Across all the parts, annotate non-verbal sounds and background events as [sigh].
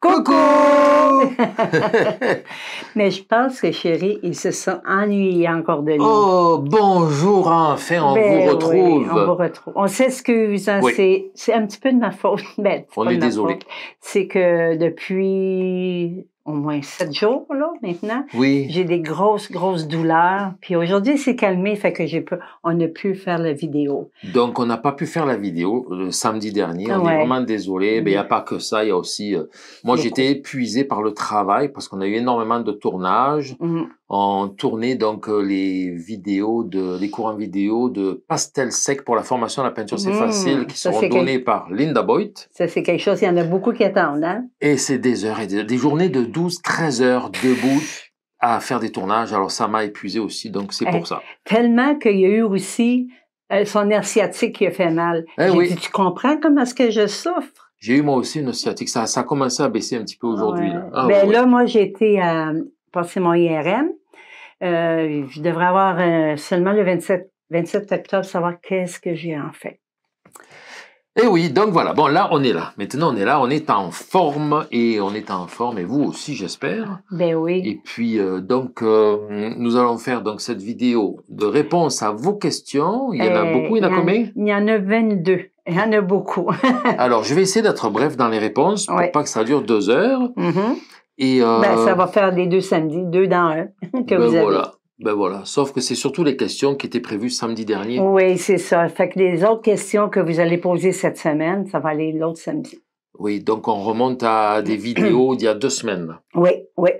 Coucou [laughs] Mais je pense que, chérie, ils se sont ennuyés encore de nous. Oh, bonjour, enfin, on ben vous retrouve. on vous retrouve. On s'excuse, hein, c'est un petit peu de ma faute. [laughs] mais on est désolé. C'est que depuis au moins sept jours là maintenant. Oui. J'ai des grosses grosses douleurs. Puis aujourd'hui, c'est calmé, fait que j'ai pu, on a pu faire la vidéo. Donc on n'a pas pu faire la vidéo le euh, samedi dernier. On est vraiment désolé. Mais il n'y a mm. pas que ça. Il y a aussi. Euh, moi, j'étais épuisé par le travail parce qu'on a eu énormément de tournages. Mm on tournait donc euh, les vidéos de les cours en vidéo de pastel sec pour la formation à la peinture c'est mmh, facile qui sont donnés par Linda Boyd. Ça c'est quelque chose, il y en a beaucoup qui attendent hein? Et c'est des heures et des, journées de 12 13 heures debout à faire des tournages. Alors ça m'a épuisé aussi donc c'est pour eh, ça. Tellement qu'il y a eu aussi euh, son air sciatique qui a fait mal. Eh tu comprends comment est-ce que je souffre j'ai eu moi aussi une sciatique. Ça, a commencé à baisser un petit peu aujourd'hui. Là. Ah ben moi, j'étais été euh, mon IRM. Euh, je devrais avoir euh, seulement le 27, 27 octobre, savoir qu'est-ce que j'ai en fait. Et eh oui, donc voilà. Bon, là, on est là. Maintenant, on est là, on est en forme et on est en forme et vous aussi, j'espère. Ben oui. Et puis, euh, donc, nous allons faire donc cette vidéo de réponse à vos questions. Il y en a eh, beaucoup, il y en a, combien Il y en a 22. Il y en a beaucoup. [laughs] Alors, je vais essayer d'être bref dans les réponses pour pas que ça dure deux heures. Mm-hmm. Euh, ben, ça va faire les deux samedis, deux dans un [laughs] que ben vous avez. Voilà. Ben voilà, sauf que c'est surtout les questions qui étaient prévues samedi dernier. Oui, c'est ça. Fait que les autres questions que vous allez poser cette semaine, ça va aller l'autre samedi. Oui, donc on remonte à des vidéos d'il y a deux semaines. Oui, oui.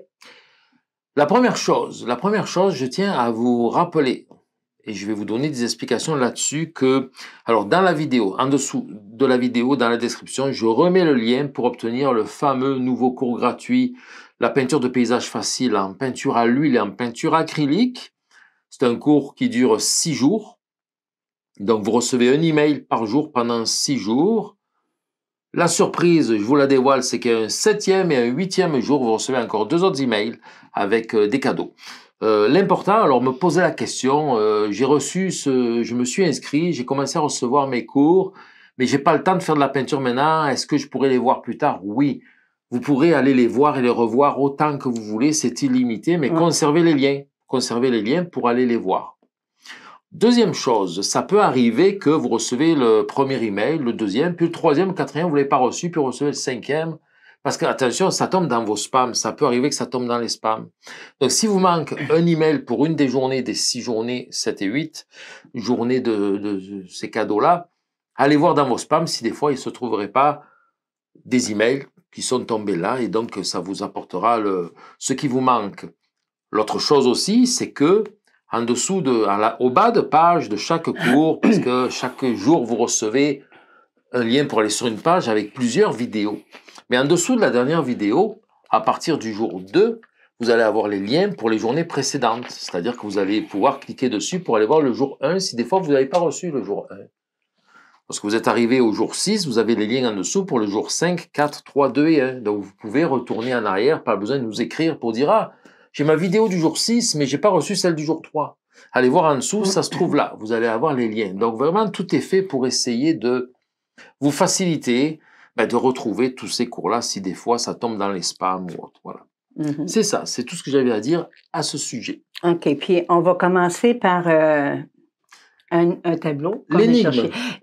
La première chose, la première chose, je tiens à vous rappeler et je vais vous donner des explications là-dessus que, alors dans la vidéo, en dessous de la vidéo, dans la description, je remets le lien pour obtenir le fameux nouveau cours gratuit, la peinture de paysage facile en peinture à l'huile et en peinture acrylique. C'est un cours qui dure six jours. Donc vous recevez un email par jour pendant six jours. La surprise, je vous la dévoile, c'est qu'un septième et un huitième jour, vous recevez encore deux autres emails avec euh, des cadeaux. Euh, l'important, alors me poser la question, euh, j'ai reçu ce, je me suis inscrit, j'ai commencé à recevoir mes cours, mais j'ai pas le temps de faire de la peinture maintenant, est-ce que je pourrais les voir plus tard Oui, vous pourrez aller les voir et les revoir autant que vous voulez, c'est illimité, mais conservez les liens, conservez les liens pour aller les voir. Deuxième chose, ça peut arriver que vous recevez le premier email, le deuxième, puis le troisième, le quatrième, vous l'avez pas reçu, puis vous recevez le cinquième, parce que attention, ça tombe dans vos spams, ça peut arriver que ça tombe dans les spams. Donc si vous manque un email pour une des journées, des six journées, 7 et 8, journées de, ces cadeaux-là, allez voir dans vos spams si des fois il ne se trouverait pas des emails qui sont tombés là et donc ça vous apportera ce qui vous manque. L'autre chose aussi, c'est que en dessous de, au bas de page de chaque cours, parce que chaque jour vous recevez un lien pour aller sur une page avec plusieurs vidéos. Mais en dessous de la dernière vidéo, à partir du jour 2, vous allez avoir les liens pour les journées précédentes. C'est-à-dire que vous allez pouvoir cliquer dessus pour aller voir le jour 1 si des fois vous n'avez pas reçu le jour 1. Lorsque vous êtes arrivé au jour 6, vous avez les liens en dessous pour le jour 5, 4, 3, 2 et 1. Donc vous pouvez retourner en arrière, pas besoin de nous écrire pour dire Ah, j'ai ma vidéo du jour 6, mais j'ai pas reçu celle du jour 3. Allez voir en dessous, ça se trouve là. Vous allez avoir les liens. Donc vraiment, tout est fait pour essayer de vous faciliter ben, de retrouver tous ces cours-là si des fois ça tombe dans les spams ou autre. Voilà. Mhm. C'est ça, c'est tout ce que j'avais à dire à ce sujet. OK, puis on va commencer par euh, un, tableau. L'énigme.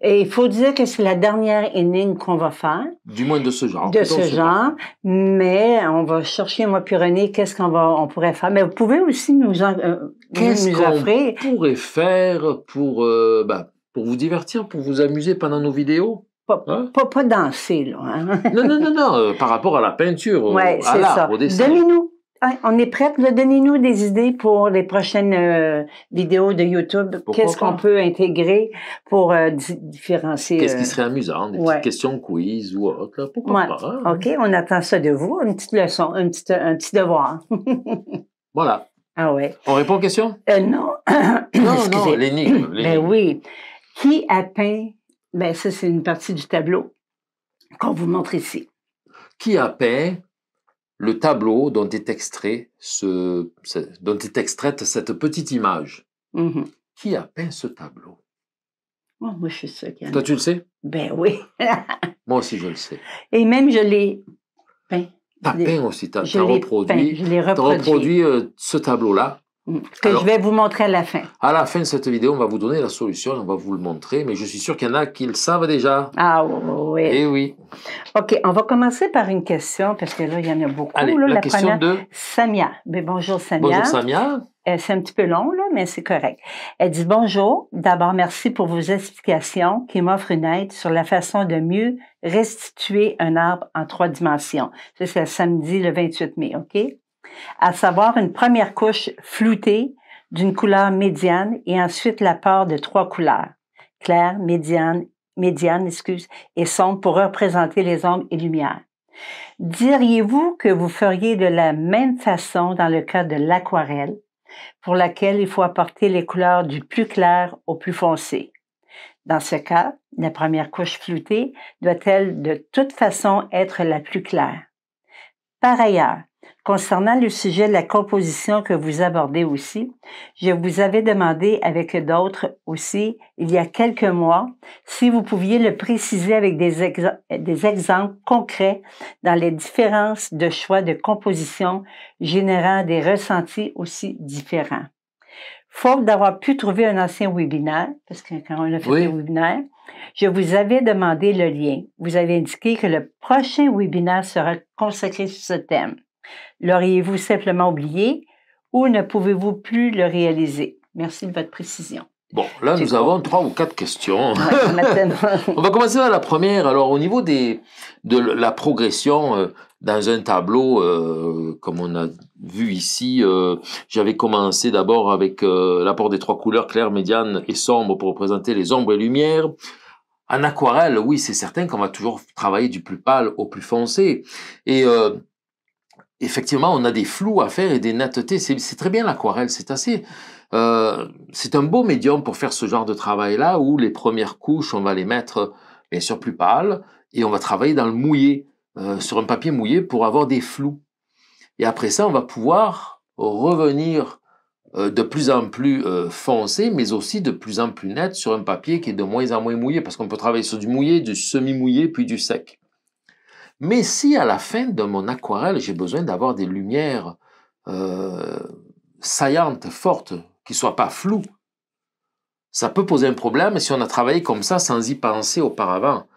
Et il faut dire que c'est la dernière énigme qu'on va faire. Du moins de ce genre. De ce genre, mais on va chercher, moi puis René, qu'est-ce qu'on va, on pourrait faire. Mais vous pouvez aussi nous, en, euh, Qu'est-ce qu'on pourrait faire pour, euh, ben, pour vous divertir, pour vous amuser pendant nos vidéos. Pas, hein pas, danser, là. Hein. non, non, non, non, euh, par rapport à la peinture, euh, à l'art, au dessin. Donnez-nous, hein, on est prêts, donnez-nous des idées pour les prochaines euh, vidéos de YouTube. Qu'est-ce qu'on peut intégrer pour différencier? Qu'est-ce qui serait amusant? Des petites questions quiz ou autre, pourquoi pas? OK, on attend ça de vous, une petite leçon, un petit, devoir. [laughs] voilà. Ah ouais. On répond aux questions? [coughs] non. non, non, Ben oui qui a peint, ben ça c'est une partie du tableau qu'on vous montre ici. Qui a peint le tableau dont est, dont extraite cette petite image mm-hmm. Qui a peint ce tableau oh, Moi je suis sûre Toi tu le sais Ben oui. [laughs] moi aussi je le sais. Et même je l'ai peint. T'as peint aussi, t'as reproduit. reproduit. reproduit ce tableau-là Mm. que je vais vous montrer à la fin. À la fin de cette vidéo, on va vous donner la solution, on va vous le montrer, mais je suis sûr qu'il y en a qui le savent déjà. Ah oui. Et eh oui. OK, on va commencer par une question, parce que là, il y en a beaucoup. la, question de... Samia. Mais ben, bonjour, Samia. Bonjour, Samia. Euh, c'est un petit peu long, là, mais c'est correct. Elle dit bonjour. D'abord, merci pour vos explications qui m'offrent une aide sur la façon de mieux restituer un arbre en trois dimensions. Ça, c'est samedi le 28 mai, OK? à savoir une première couche floutée d'une couleur médiane et ensuite l'apport de trois couleurs, claire, médiane, médiane excuse, et sombre pour représenter les ombres et lumières. Diriez-vous que vous feriez de la même façon dans le cas de l'aquarelle, pour laquelle il faut apporter les couleurs du plus clair au plus foncé? Dans ce cas, la première couche floutée doit-elle de toute façon être la plus claire? Par ailleurs, Concernant le sujet de la composition que vous abordez aussi, je vous avais demandé avec d'autres aussi, il y a quelques mois, si vous pouviez le préciser avec des, exemples concrets dans les différences de choix de composition générant des ressentis aussi différents. Faute d'avoir pu trouver un ancien webinaire, parce que quand on a fait des webinaires, webinaire, je vous avais demandé le lien. Vous avez indiqué que le prochain webinaire sera consacré sur ce thème. L'auriez-vous simplement oublié ou ne pouvez-vous plus le réaliser? Merci de votre précision. Bon, là, nous avons trois ou quatre questions. [laughs] on va commencer par la première. Alors, au niveau de la progression euh, dans un tableau, euh, comme on a vu ici, euh, j'avais commencé d'abord avec l'apport des trois couleurs, claires, médiane et sombre, pour représenter les ombres et lumières. En aquarelle, oui, c'est certain qu'on va toujours travailler du plus pâle au plus foncé. Et effectivement, on a des flous à faire et des nettetés. C'est très bien l'aquarelle, c'est assez... Euh, c'est un beau médium pour faire ce genre de travail-là, où les premières couches, on va les mettre bien sûr plus pâles, et on va travailler dans le mouillé, euh, sur un papier mouillé, pour avoir des flous. Et après ça, on va pouvoir revenir euh, de plus en plus foncé, mais aussi de plus en plus net sur un papier qui est de moins en moins mouillé, parce qu'on peut travailler sur du mouillé, du semi-mouillé, puis du sec. Mais si à la fin de mon aquarelle, j'ai besoin d'avoir des lumières euh, saillantes, fortes, qui ne soient pas floues, ça peut poser un problème si on a travaillé comme ça sans y penser auparavant.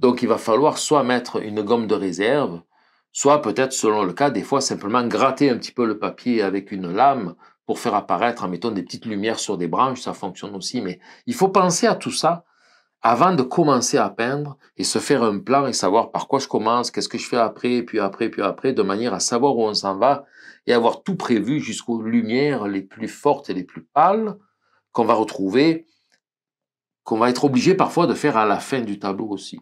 Donc il va falloir soit mettre une gomme de réserve, soit peut-être selon le cas, des fois simplement gratter un petit peu le papier avec une lame pour faire apparaître, en mettant des petites lumières sur des branches, ça fonctionne aussi. Mais il faut penser à tout ça avant de commencer à peindre et se faire un plan et savoir par quoi je commence, qu'est-ce que je fais après, puis après, puis après, de manière à savoir où on s'en va et avoir tout prévu jusqu'aux lumières les plus fortes et les plus pâles qu'on va retrouver, qu'on va être obligé parfois de faire à la fin du tableau aussi.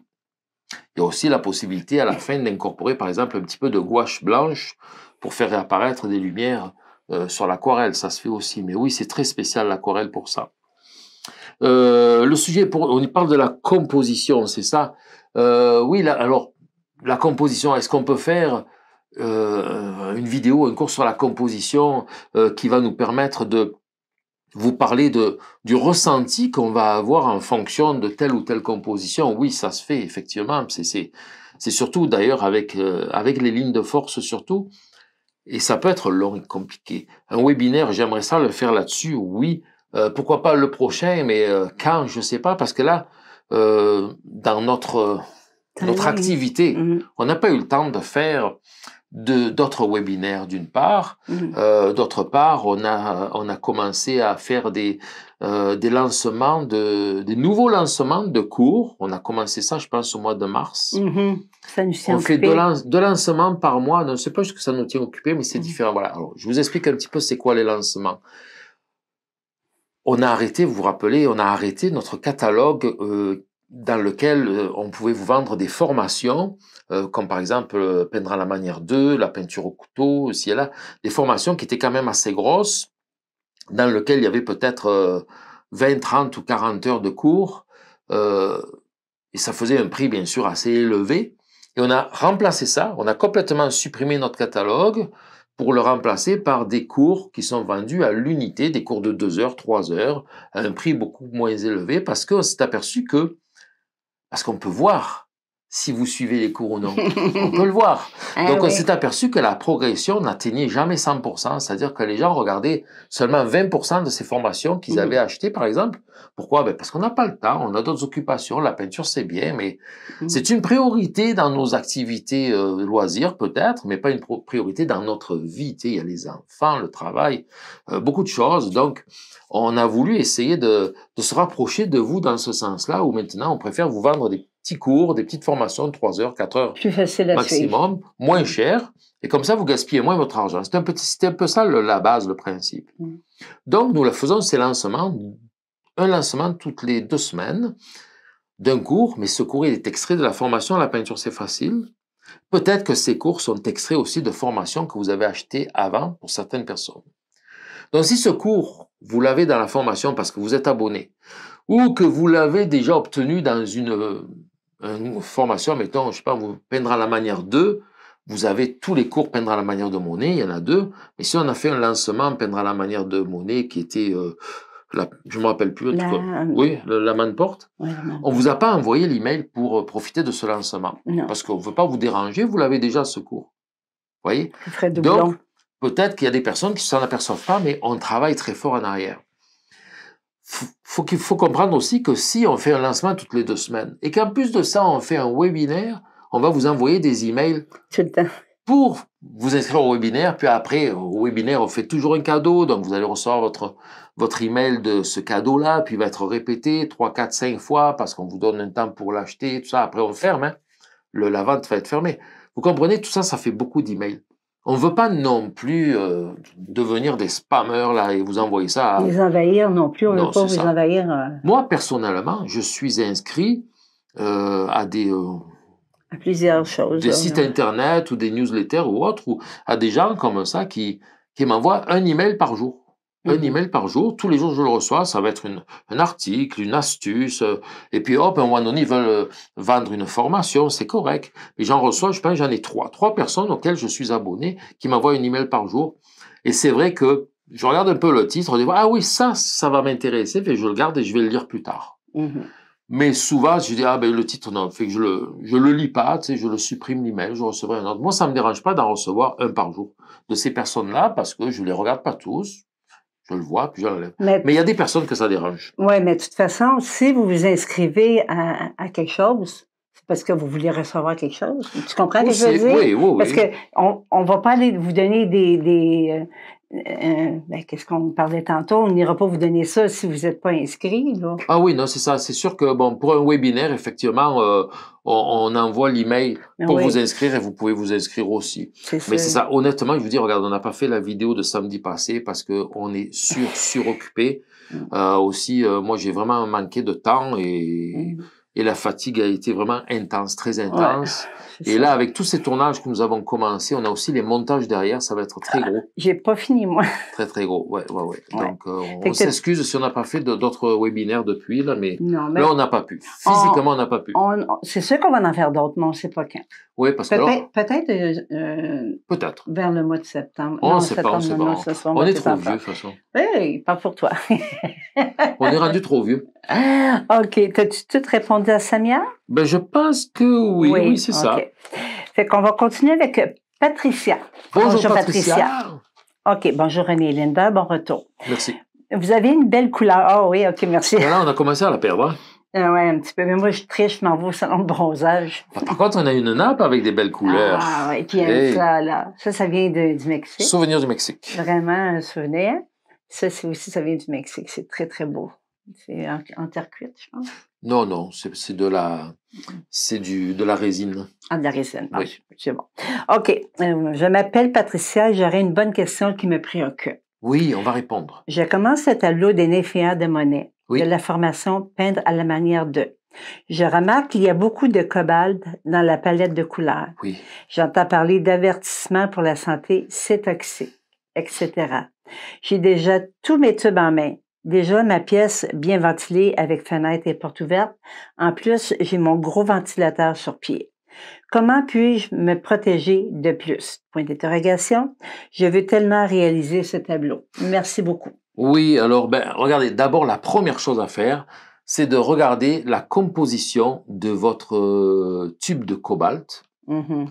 Il y a aussi la possibilité à la fin d'incorporer par exemple un petit peu de gouache blanche pour faire réapparaître des lumières euh, sur l'aquarelle, ça se fait aussi. Mais oui, c'est très spécial l'aquarelle pour ça. Euh, le sujet, pour, on y parle de la composition, c'est ça euh, Oui, alors, la composition, est-ce qu'on peut faire euh, une vidéo, un cours sur la composition qui va nous permettre de vous parler de, du ressenti qu'on va avoir en fonction de telle ou telle composition Oui, ça se fait, effectivement. C'est surtout, d'ailleurs, avec, avec les lignes de force, surtout. Et ça peut être long et compliqué. Un webinaire, j'aimerais ça le faire là-dessus, oui. Euh, pourquoi pas le prochain, mais euh, quand, je ne sais pas, parce que là, euh, dans notre, notre activité, mhm. on n'a pas eu le temps de faire d'autres webinaires d'une part, mhm. d'autre part, on a, on a commencé à faire des, des lancements, de, des nouveaux lancements de cours. On a commencé ça, je pense, au mois de mars. Mhm. Ça nous on fait deux, lancements par mois. Je ne sais pas ce que ça nous tient occupé, mais c'est différent. Voilà. Alors, je vous explique un petit peu c'est quoi les lancements on a arrêté, vous vous rappelez, on a arrêté notre catalogue euh, dans lequel euh, on pouvait vous vendre des formations, euh, comme par exemple peindre à la manière 2, la peinture au couteau, si et là, des formations qui étaient quand même assez grosses, dans lequel il y avait peut-être 20, 30 ou 40 heures de cours, et ça faisait un prix bien sûr assez élevé. Et on a remplacé ça, on a complètement supprimé notre catalogue, pour le remplacer par des cours qui sont vendus à l'unité, des cours de 2 heures, 3 heures, à un prix beaucoup moins élevé, parce qu'on s'est aperçu que, parce qu'on peut voir si vous suivez les cours ou non. [laughs] On peut le voir. Ah Donc, on s'est aperçu que la progression n'atteignait jamais 100%, c'est-à-dire que les gens regardaient seulement 20% de ces formations qu'ils mmh. avaient achetées, par exemple. Pourquoi ben, Parce qu'on n'a pas le temps, on a d'autres occupations, la peinture c'est bien, mais mmh. c'est une priorité dans nos activités euh, loisirs peut-être, mais pas une priorité dans notre vie. Il y a les enfants, le travail, euh, beaucoup de choses. Donc, on a voulu essayer de, de se rapprocher de vous dans ce sens-là, où maintenant on préfère vous vendre des cours, des petites formations de 3 heures, 4 heures maximum, moins cher. Et comme ça, vous gaspillez moins votre argent. C'est un, petit, un peu ça la base, le principe. Mm. Donc, nous la faisons ces lancements, un lancement toutes les deux semaines d'un cours, mais ce cours est extrait de la formation la peinture, c'est facile. Peut-être que ces cours sont extraits aussi de formations que vous avez achetées avant pour certaines personnes. Donc si ce cours, vous l'avez dans la formation parce que vous êtes abonné, ou que vous l'avez déjà obtenu dans une une formation, mettons, je sais pas, vous peindre à la manière 2, vous avez tous les cours peindre à la manière de Monet, il y en a deux, mais si on a fait un lancement peindre à la manière de Monet qui était, euh, je ne me rappelle plus, la... oui, la main de porte, on ne vous a pas envoyé l'email pour euh, profiter de ce lancement, parce qu'on ne veut pas vous déranger, vous l'avez déjà ce cours. Vous voyez Donc, peut-être qu'il y a des personnes qui ne s'en aperçoivent pas, mais on travaille très fort en arrière faut qu'il faut comprendre aussi que si on fait un lancement toutes les deux semaines et qu'en plus de ça, on fait un webinaire, on va vous envoyer des emails pour vous inscrire au webinaire. Puis après, au webinaire, on fait toujours un cadeau. Donc, vous allez recevoir votre, votre email de ce cadeau-là, puis il va être répété 3, 4, 5 fois parce qu'on vous donne un temps pour l'acheter, tout ça. Après, on ferme. Hein. Le, la vente va être fermée. Vous comprenez, tout ça, ça fait beaucoup d'emails. On ne veut pas non plus euh, devenir des spammers là, et vous envoyer ça. Les envahir non plus, on ne veut pas vous envahir. Euh. Moi, personnellement, je suis inscrit euh, à des. plusieurs choses. Des sites internet ou des newsletters ou autres, ou à des gens comme ça qui, qui m'envoient un email par jour un mhm. email par jour. Tous les jours, je le reçois. Ça va être une, un article, une astuce. Euh, et puis, hop, un moment donné, ils veulent euh, vendre une formation. C'est correct. Mais j'en reçois, je pense, j'en ai trois. Trois personnes auxquelles je suis abonné qui m'envoient un email par jour. Et c'est vrai que je regarde un peu le titre. Je dis, ah oui, ça, ça va m'intéresser. Et je le garde et je vais le lire plus tard. Mhm. Mais souvent, je dis, ah ben le titre, non, fait que je le, je le lis pas, tu sais, je le supprime l'email, je recevrai un autre. Moi, ça me dérange pas d'en recevoir un par jour de ces personnes-là parce que je les regarde pas tous je le vois, puis je l'enlève. Mais il y a des personnes que ça dérange. Oui, mais de toute façon, si vous vous inscrivez à, quelque chose, c'est parce que vous voulez recevoir quelque chose. Tu comprends ce que je veux dire? Oui, oui, oui. Parce qu'on ne on va pas aller vous donner des, des, euh, euh, ben, qu'est-ce qu'on parlait tantôt, on n'ira pas vous donner ça si vous n'êtes pas inscrit. Ah oui, non, c'est ça. C'est sûr que bon, pour un webinaire, effectivement, euh, on, envoie l'email ben pour vous inscrire et vous pouvez vous inscrire aussi. Mais c'est ça. Honnêtement, je vous dis, regarde, on n'a pas fait la vidéo de samedi passé parce que on est sur suroccupé. [laughs] Mm. Euh, aussi, moi, j'ai vraiment manqué de temps mm. et, la fatigue a été vraiment intense, très intense. Et là, avec tous ces tournages que nous avons commencé, on a aussi les montages derrière, ça va être très ah, gros. J'ai pas fini, moi. Très, très gros, ouais, ouais, ouais. Donc, euh, on s'excuse si on n'a pas fait d'autres webinaires depuis, là, mais, là, on n'a pas pu. Physiquement, on n'a pas pu. C'est sûr qu'on va en faire d'autres, mais on ne sait pas quand. Oui, parce que Peut-être peut euh, euh vers le mois de septembre. On ne sait pas, on on, est trop vieux, de toute façon. Oui, pas pour toi. [laughs] on est rendu trop vieux. Ah, OK. T'as-tu tout répondu à Samia? Ben, je pense que oui, oui, c'est ça. On Fait qu'on va continuer avec Patricia. Bonjour, Patricia. OK, bonjour René Linda, bon retour. Merci. Vous avez une belle couleur. Ah oh, oui, OK, merci. Là, on a commencé à la perdre. Hein. Ah oui, un petit peu. Mais moi, je triche, je m'en vais au salon de bronzage. Ah, par contre, on a une nappe avec des belles couleurs. Ah, oui, puis ça, là. Ça, vient du Mexique. Souvenir du Mexique. Vraiment un souvenir. Ça, aussi, ça vient du Mexique. C'est très, très beau. C'est en, terre cuite, je pense. Non, non, c'est de la, c'est du de la résine. Ah, de la résine. Ah, oui, c'est bon. Ok, euh, je m'appelle Patricia et j'aurais une bonne question qui me préoccupe. Oui, on va répondre. Je commence à tableau des Néphéas de Monet, de la formation peindre à la manière de. Je remarque qu'il y a beaucoup de cobalt dans la palette de couleurs. Oui. J'entends parler d'avertissement pour la santé, c'est toxique, etc. J'ai déjà tous mes tubes en main. Déjà, ma pièce bien ventilée avec fenêtres et portes ouvertes. En plus, j'ai mon gros ventilateur sur pied. Comment puis-je me protéger de plus? Point d'interrogation. Je veux tellement réaliser ce tableau. Merci beaucoup. Oui, alors, ben, regardez, d'abord, la première chose à faire, c'est de regarder la composition de votre euh, tube de cobalt. Mm-hmm.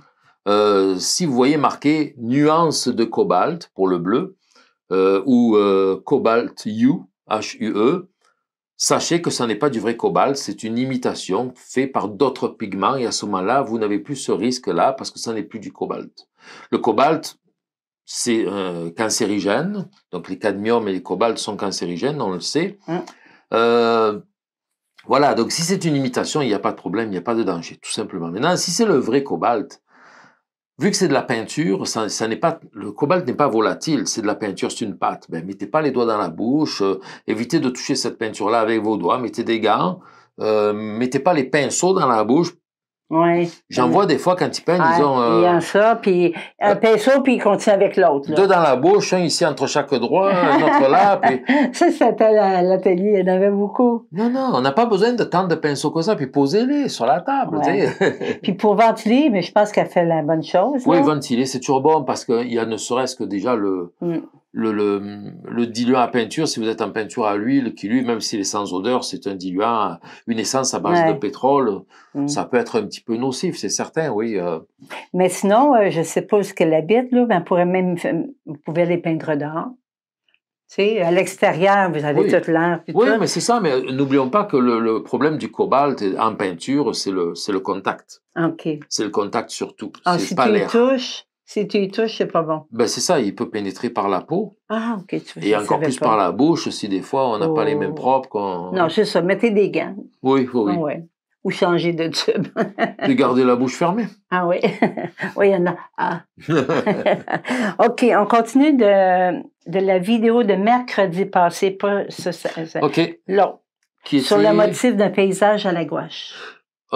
Euh, si vous voyez marqué nuance de cobalt pour le bleu euh, ou cobalt U HUE, sachez que ça n'est pas du vrai cobalt, c'est une imitation faite par d'autres pigments et à ce moment-là, vous n'avez plus ce risque-là parce que ça n'est plus du cobalt. Le cobalt, c'est cancérigène, donc les cadmium et les cobalt sont cancérigènes, on le sait. Hein. Euh, voilà, donc si c'est une imitation, il n'y a pas de problème, il n'y a pas de danger, tout simplement. Maintenant, si c'est le vrai cobalt, Vu que c'est de la peinture, ça, n'est pas, le cobalt n'est pas volatile, c'est de la peinture, c'est une pâte. Ben, mettez pas les doigts dans la bouche, euh, évitez de toucher cette peinture-là avec vos doigts, mettez des gants, euh, mettez pas les pinceaux dans la bouche oui. J'en vois des fois quand ils peignent, ils ont. Euh, ça, puis un euh, pinceau, puis ils continuent avec l'autre. Deux dans la bouche, un ici entre chaque droit, un autre là. [laughs] Puis... Ça, c'était l'atelier, il y en avait beaucoup. Non, non, on n'a pas besoin de tant de pinceaux que ça, puis posez-les sur la table. sais. [laughs] puis pour ventiler, mais je pense qu'elle fait la bonne chose. Oui, ventiler, c'est toujours bon parce qu'il y a ne serait-ce que déjà le. Mm le, le, diluant à peinture, si vous êtes en peinture à l'huile, qui lui, même s'il est sans odeur, c'est un diluant, une essence à base de pétrole, mm. ça peut être un petit peu nocif, c'est certain, oui. Euh. Mais sinon, euh, je suppose que la bite, là, ben, pourrait même, vous pouvez les peindre dedans à l'extérieur, vous avez toute l'air. Oui, mais c'est ça, mais n'oublions pas que le, problème du cobalt en peinture, c'est le, le contact. Ah, OK. C'est le contact surtout. Ah, si pas l'air. Si tu y touches, c'est pas bon. Ben, c'est ça, il peut pénétrer par la peau. Ah, ok. et encore plus par la bouche, aussi, des fois on n'a pas les mêmes oh. propres. Non, c'est ça, mettez des gants. Oui, oui. Ou changer de tube. Et garder la bouche fermée. Ah oui. [laughs] oui, il y en a. Ah. [laughs] OK, on continue de, de, la vidéo de mercredi passé, pas ce, OK. L'autre. Sur le motif d'un paysage à la gouache.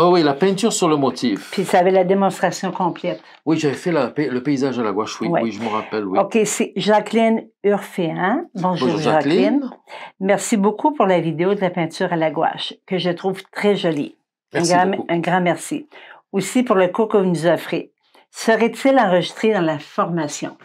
Oh oui, la peinture sur le motif. Puis ça avait la démonstration complète. Oui, j'avais fait le paysage à la gouache, oui, je me rappelle, oui. OK, c'est Jacqueline Urféan. Hein? Bonjour, Jacqueline. Merci beaucoup pour la vidéo de la peinture à la gouache, que je trouve très jolie. un, grand, un grand merci. Aussi pour le cours que vous nous offrez. Serait-il enregistré dans la formation?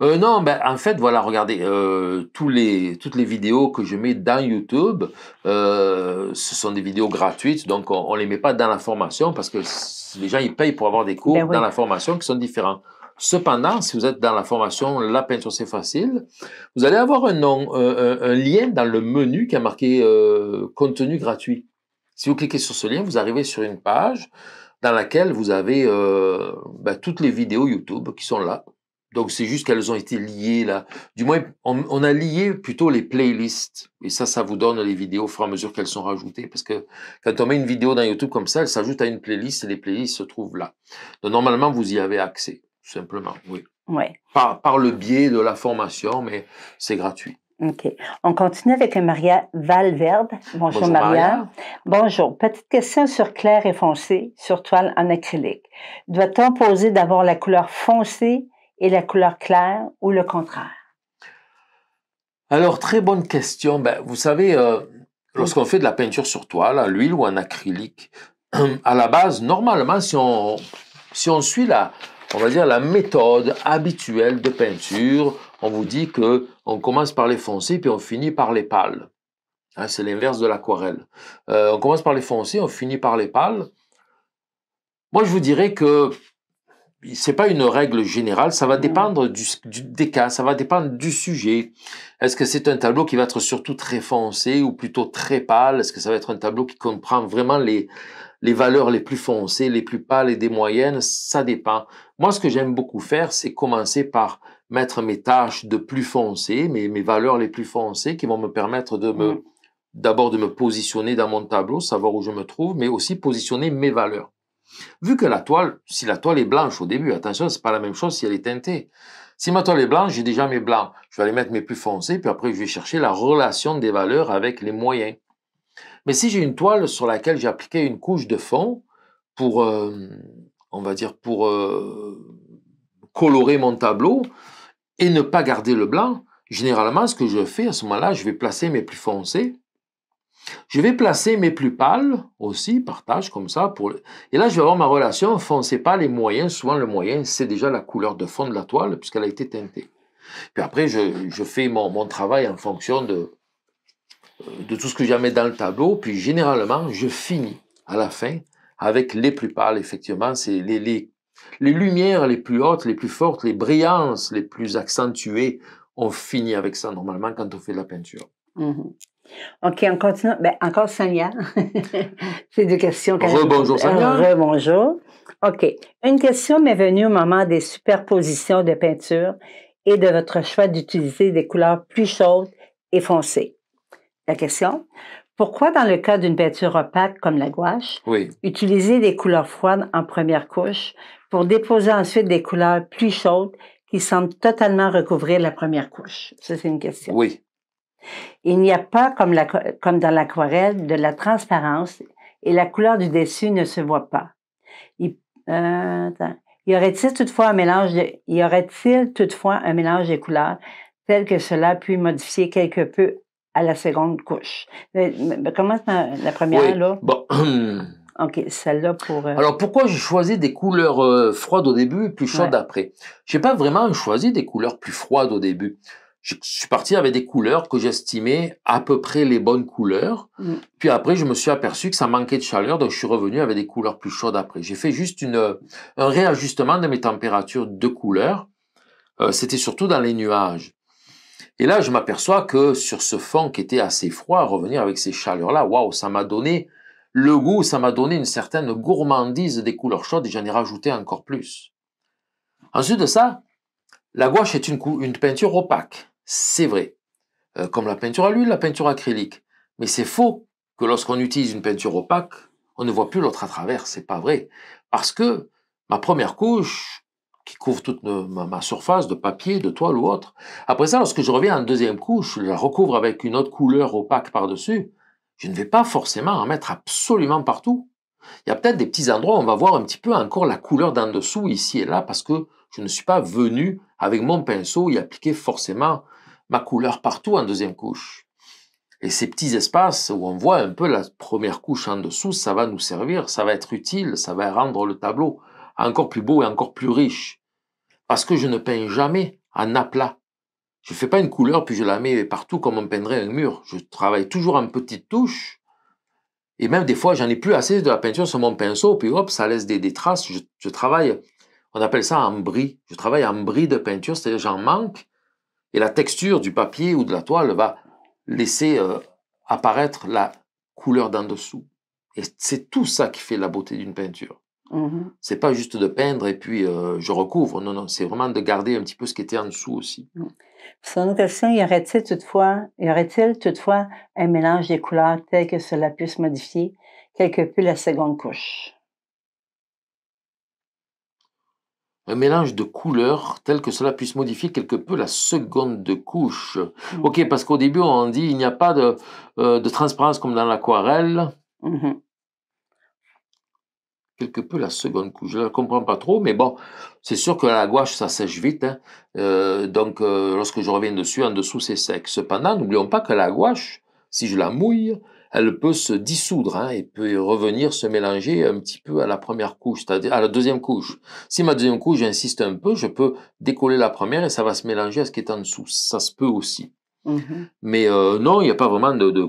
Euh, non, ben, en fait, voilà, regardez, euh, tous les, toutes les vidéos que je mets dans YouTube, euh, ce sont des vidéos gratuites, donc on ne les met pas dans la formation parce que les gens, ils payent pour avoir des cours ben dans la formation qui sont différents. Cependant, si vous êtes dans la formation La peinture c'est facile, vous allez avoir un, un, lien dans le menu qui a marqué euh, contenu gratuit. Si vous cliquez sur ce lien, vous arrivez sur une page dans laquelle vous avez ben, toutes les vidéos YouTube qui sont là, donc c'est juste qu'elles ont été liées là. Du moins, on, a lié plutôt les playlists. Et ça, ça vous donne les vidéos au fur et à mesure qu'elles sont rajoutées. Parce que quand on met une vidéo dans YouTube comme ça, elle s'ajoute à une playlist et les playlists se trouvent là. Donc normalement, vous y avez accès, simplement, oui. Ouais. Par, le biais de la formation, mais c'est gratuit. OK. On continue avec Maria Valverde. Bonjour, Maria. Bonjour. Petite question sur clair et foncé sur toile en acrylique. Doit-on poser d'avoir la couleur foncée et la couleur claire ou le contraire? Alors, très bonne question. Ben, vous savez, euh, lorsqu'on fait de la peinture sur toile, à l'huile ou en acrylique, [clears throat] à la base, normalement, si on, si on suit la, on va dire, la méthode habituelle de peinture, on vous dit que on commence par les foncés puis on finit par les pâles. Hein, c'est l'inverse de l'aquarelle. Euh, on commence par les foncés, on finit par les pâles. Moi, je vous dirais que c'est pas une règle générale, ça va dépendre du, des cas, ça va dépendre du sujet. Est-ce que c'est un tableau qui va être surtout très foncé ou plutôt très pâle Est-ce que ça va être un tableau qui comprend vraiment les, les valeurs les plus foncées, les plus pâles et des moyennes Ça dépend. Moi, ce que j'aime beaucoup faire, c'est commencer par mettre mes tâches de plus foncées, mes, mes valeurs les plus foncées qui vont me permettre de me, d'abord de me positionner dans mon tableau, savoir où je me trouve, mais aussi positionner mes valeurs. Vu que la toile, si la toile est blanche au début, attention, n'est pas la même chose si elle est teintée. Si ma toile est blanche, j'ai déjà mes blancs. Je vais aller mettre mes plus foncés, puis après je vais chercher la relation des valeurs avec les moyens. Mais si j'ai une toile sur laquelle j'ai appliqué une couche de fond pour, euh, on va dire, pour euh, colorer mon tableau et ne pas garder le blanc, généralement, ce que je fais à ce moment-là, je vais placer mes plus foncés je vais placer mes plus pâles aussi, partage comme ça. Pour... Et là, je vais avoir ma relation foncée pas les moyens. Souvent, le moyen, c'est déjà la couleur de fond de la toile puisqu'elle a été teintée. Puis après, je, je fais mon, mon, travail en fonction de, euh, de tout ce que j'ai mis dans le tableau. Puis généralement, je finis à la fin avec les plus pâles, effectivement. C'est les, les, les lumières les plus hautes, les plus fortes, les brillances les plus accentuées. On finit avec ça normalement quand on fait de la peinture. Mm-hmm. OK, on continue. Ben, encore Sonia. [laughs] C'est deux questions. Rebonjour Sonia. Ah, rebonjour. OK. Une question m'est venue au moment des superpositions de peinture et de votre choix d'utiliser des couleurs plus chaudes et foncées. La question, pourquoi dans le cas d'une peinture opaque comme la gouache, utiliser des couleurs froides en première couche pour déposer ensuite des couleurs plus chaudes qui semblent totalement recouvrir la première couche? Ça, c'est une question. Oui. Il n'y a pas, comme, dans l'aquarelle, de la transparence et la couleur du dessus ne se voit pas. Il, euh, y aurait-il toutefois un mélange de, y aurait-il toutefois un mélange des couleurs tel que cela puisse modifier quelque peu à la seconde couche? Mais, mais la première, là? [clears throat] OK, celle-là pour. Euh, Alors pourquoi j'ai choisi des couleurs euh, froides au début et plus chaudes après? Je J'ai pas vraiment choisi des couleurs plus froides au début je, suis parti avec des couleurs que j'estimais à peu près les bonnes couleurs. Mm. Puis après, je me suis aperçu que ça manquait de chaleur, donc je suis revenu avec des couleurs plus chaudes après. J'ai fait juste une, euh, un réajustement de mes températures de couleurs. Euh, c'était surtout dans les nuages. Et là, je m'aperçois que sur ce fond qui était assez froid, revenir avec ces chaleurs-là, waouh, ça m'a donné le goût, ça m'a donné une certaine gourmandise des couleurs chaudes et j'en ai rajouté encore plus. Ensuite de ça, la gouache est une, une peinture opaque, c'est vrai, euh, comme la peinture à l'huile, la peinture acrylique. Mais c'est faux que lorsqu'on utilise une peinture opaque, on ne voit plus l'autre à travers, c'est pas vrai. Parce que ma première couche, qui couvre toute ma, surface de papier, de toile ou autre. Après ça, lorsque je reviens en deuxième couche, je la recouvre avec une autre couleur opaque par-dessus, je ne vais pas forcément en mettre absolument partout. Il y a peut-être des petits endroits où on va voir un petit peu encore la couleur d'en dessous, ici et là, parce que je ne suis pas venu avec mon pinceau y appliquer forcément ma couleur partout en deuxième couche. Et ces petits espaces où on voit un peu la première couche en dessous, ça va nous servir, ça va être utile, ça va rendre le tableau encore plus beau et encore plus riche. Parce que je ne peins jamais en aplat. Je ne fais pas une couleur puis je la mets partout comme on peindrait un mur. Je travaille toujours en petites touches. Et même des fois, j'en ai plus assez de la peinture sur mon pinceau, puis hop, ça laisse des, traces. je travaille on appelle ça un bris. Je travaille en bris de peinture, c'est-à-dire j'en manque, et la texture du papier ou de la toile va laisser euh, apparaître la couleur d'en dessous. Et c'est tout ça qui fait la beauté d'une peinture. Ce mmh C'est pas juste de peindre et puis euh, je recouvre. Non, non, c'est vraiment de garder un petit peu ce qui était en dessous aussi. Mmh. autre question, y aurait-il toutefois, y aurait-il toutefois un mélange des couleurs tel que cela puisse modifier quelque peu la seconde couche? un mélange de couleurs tel que cela puisse modifier quelque peu la seconde couche. Hmm. Ok, parce qu'au début, on dit il n'y a pas de, euh, de transparence comme dans l'aquarelle. Mm-hmm. Quelque peu la seconde couche. Je ne comprends pas trop, mais bon, c'est sûr que la gouache, ça sèche vite. Hein. Euh, donc, euh, lorsque je reviens dessus, en dessous, c'est sec. Cependant, n'oublions pas que la gouache, si je la mouille, elle peut se dissoudre hein, et peut revenir se mélanger un petit peu à la première couche, c'est-à-dire à la deuxième couche. Si ma deuxième couche, j'insiste un peu, je peux décoller la première et ça va se mélanger à ce qui est en dessous. Ça se peut aussi. Mmh Mais euh, non, il n'y a pas vraiment de, de,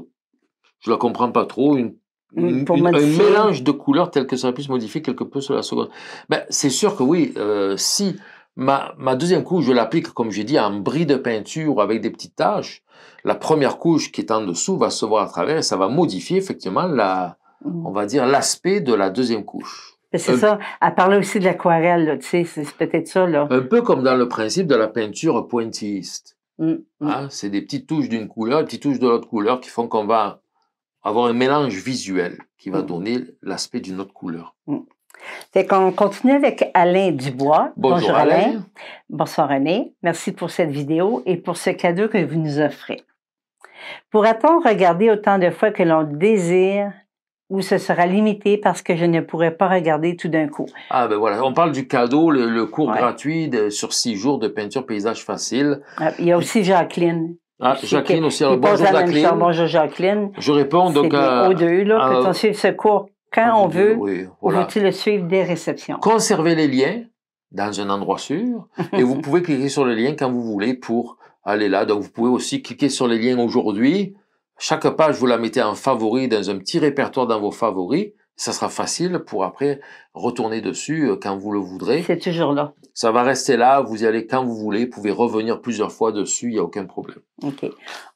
Je la comprends pas trop. Une, un mélange de couleurs tel que ça puisse modifier quelque peu sur la seconde. Ben, c'est sûr que oui, euh, si ma, ma, deuxième couche, je l'applique, comme j'ai dit, en bris de peinture ou avec des petites taches, la première couche qui est en dessous va se voir à travers et ça va modifier effectivement la, mm. on va dire l'aspect de la deuxième couche. C'est ça, à parler aussi de l'aquarelle, tu sais, c'est peut-être ça. Un peu comme dans le principe de la peinture pointilliste. Mm, mm. Hein, c'est des petites touches d'une couleur, des petites touches de l'autre couleur qui font qu'on va avoir un mélange visuel qui va donner l'aspect d'une autre couleur. Fait qu'on continue avec Alain Dubois. Bonjour, Alain. Bonsoir René. Merci pour cette vidéo et pour ce cadeau que vous nous offrez. Pourra-t-on regarder autant de fois que l'on désire ou ce sera limité parce que je ne pourrai pas regarder tout d'un coup? Ah ben voilà, on parle du cadeau, le, cours gratuit sur six jours de peinture paysage facile. Ah, il y a aussi Jacqueline. Ah, Jacqueline aussi. Alors, bonjour, Jacqueline. bonjour Jacqueline. Je réponds donc à. Aux deux, à, ce cours quand ah, on veut oui, ou il le suivre des réceptions? Conservez les liens dans un endroit sûr [laughs] et vous pouvez cliquer sur le lien quand vous voulez pour elle est là. Donc vous pouvez aussi cliquer sur les liens aujourd'hui. Chaque page, vous la mettez en favori dans un petit répertoire dans vos favoris. Ça sera facile pour après retourner dessus euh, quand vous le voudrez. C'est toujours là. Ça va rester là, vous y allez quand vous voulez, vous pouvez revenir plusieurs fois dessus, il n'y a aucun problème. OK.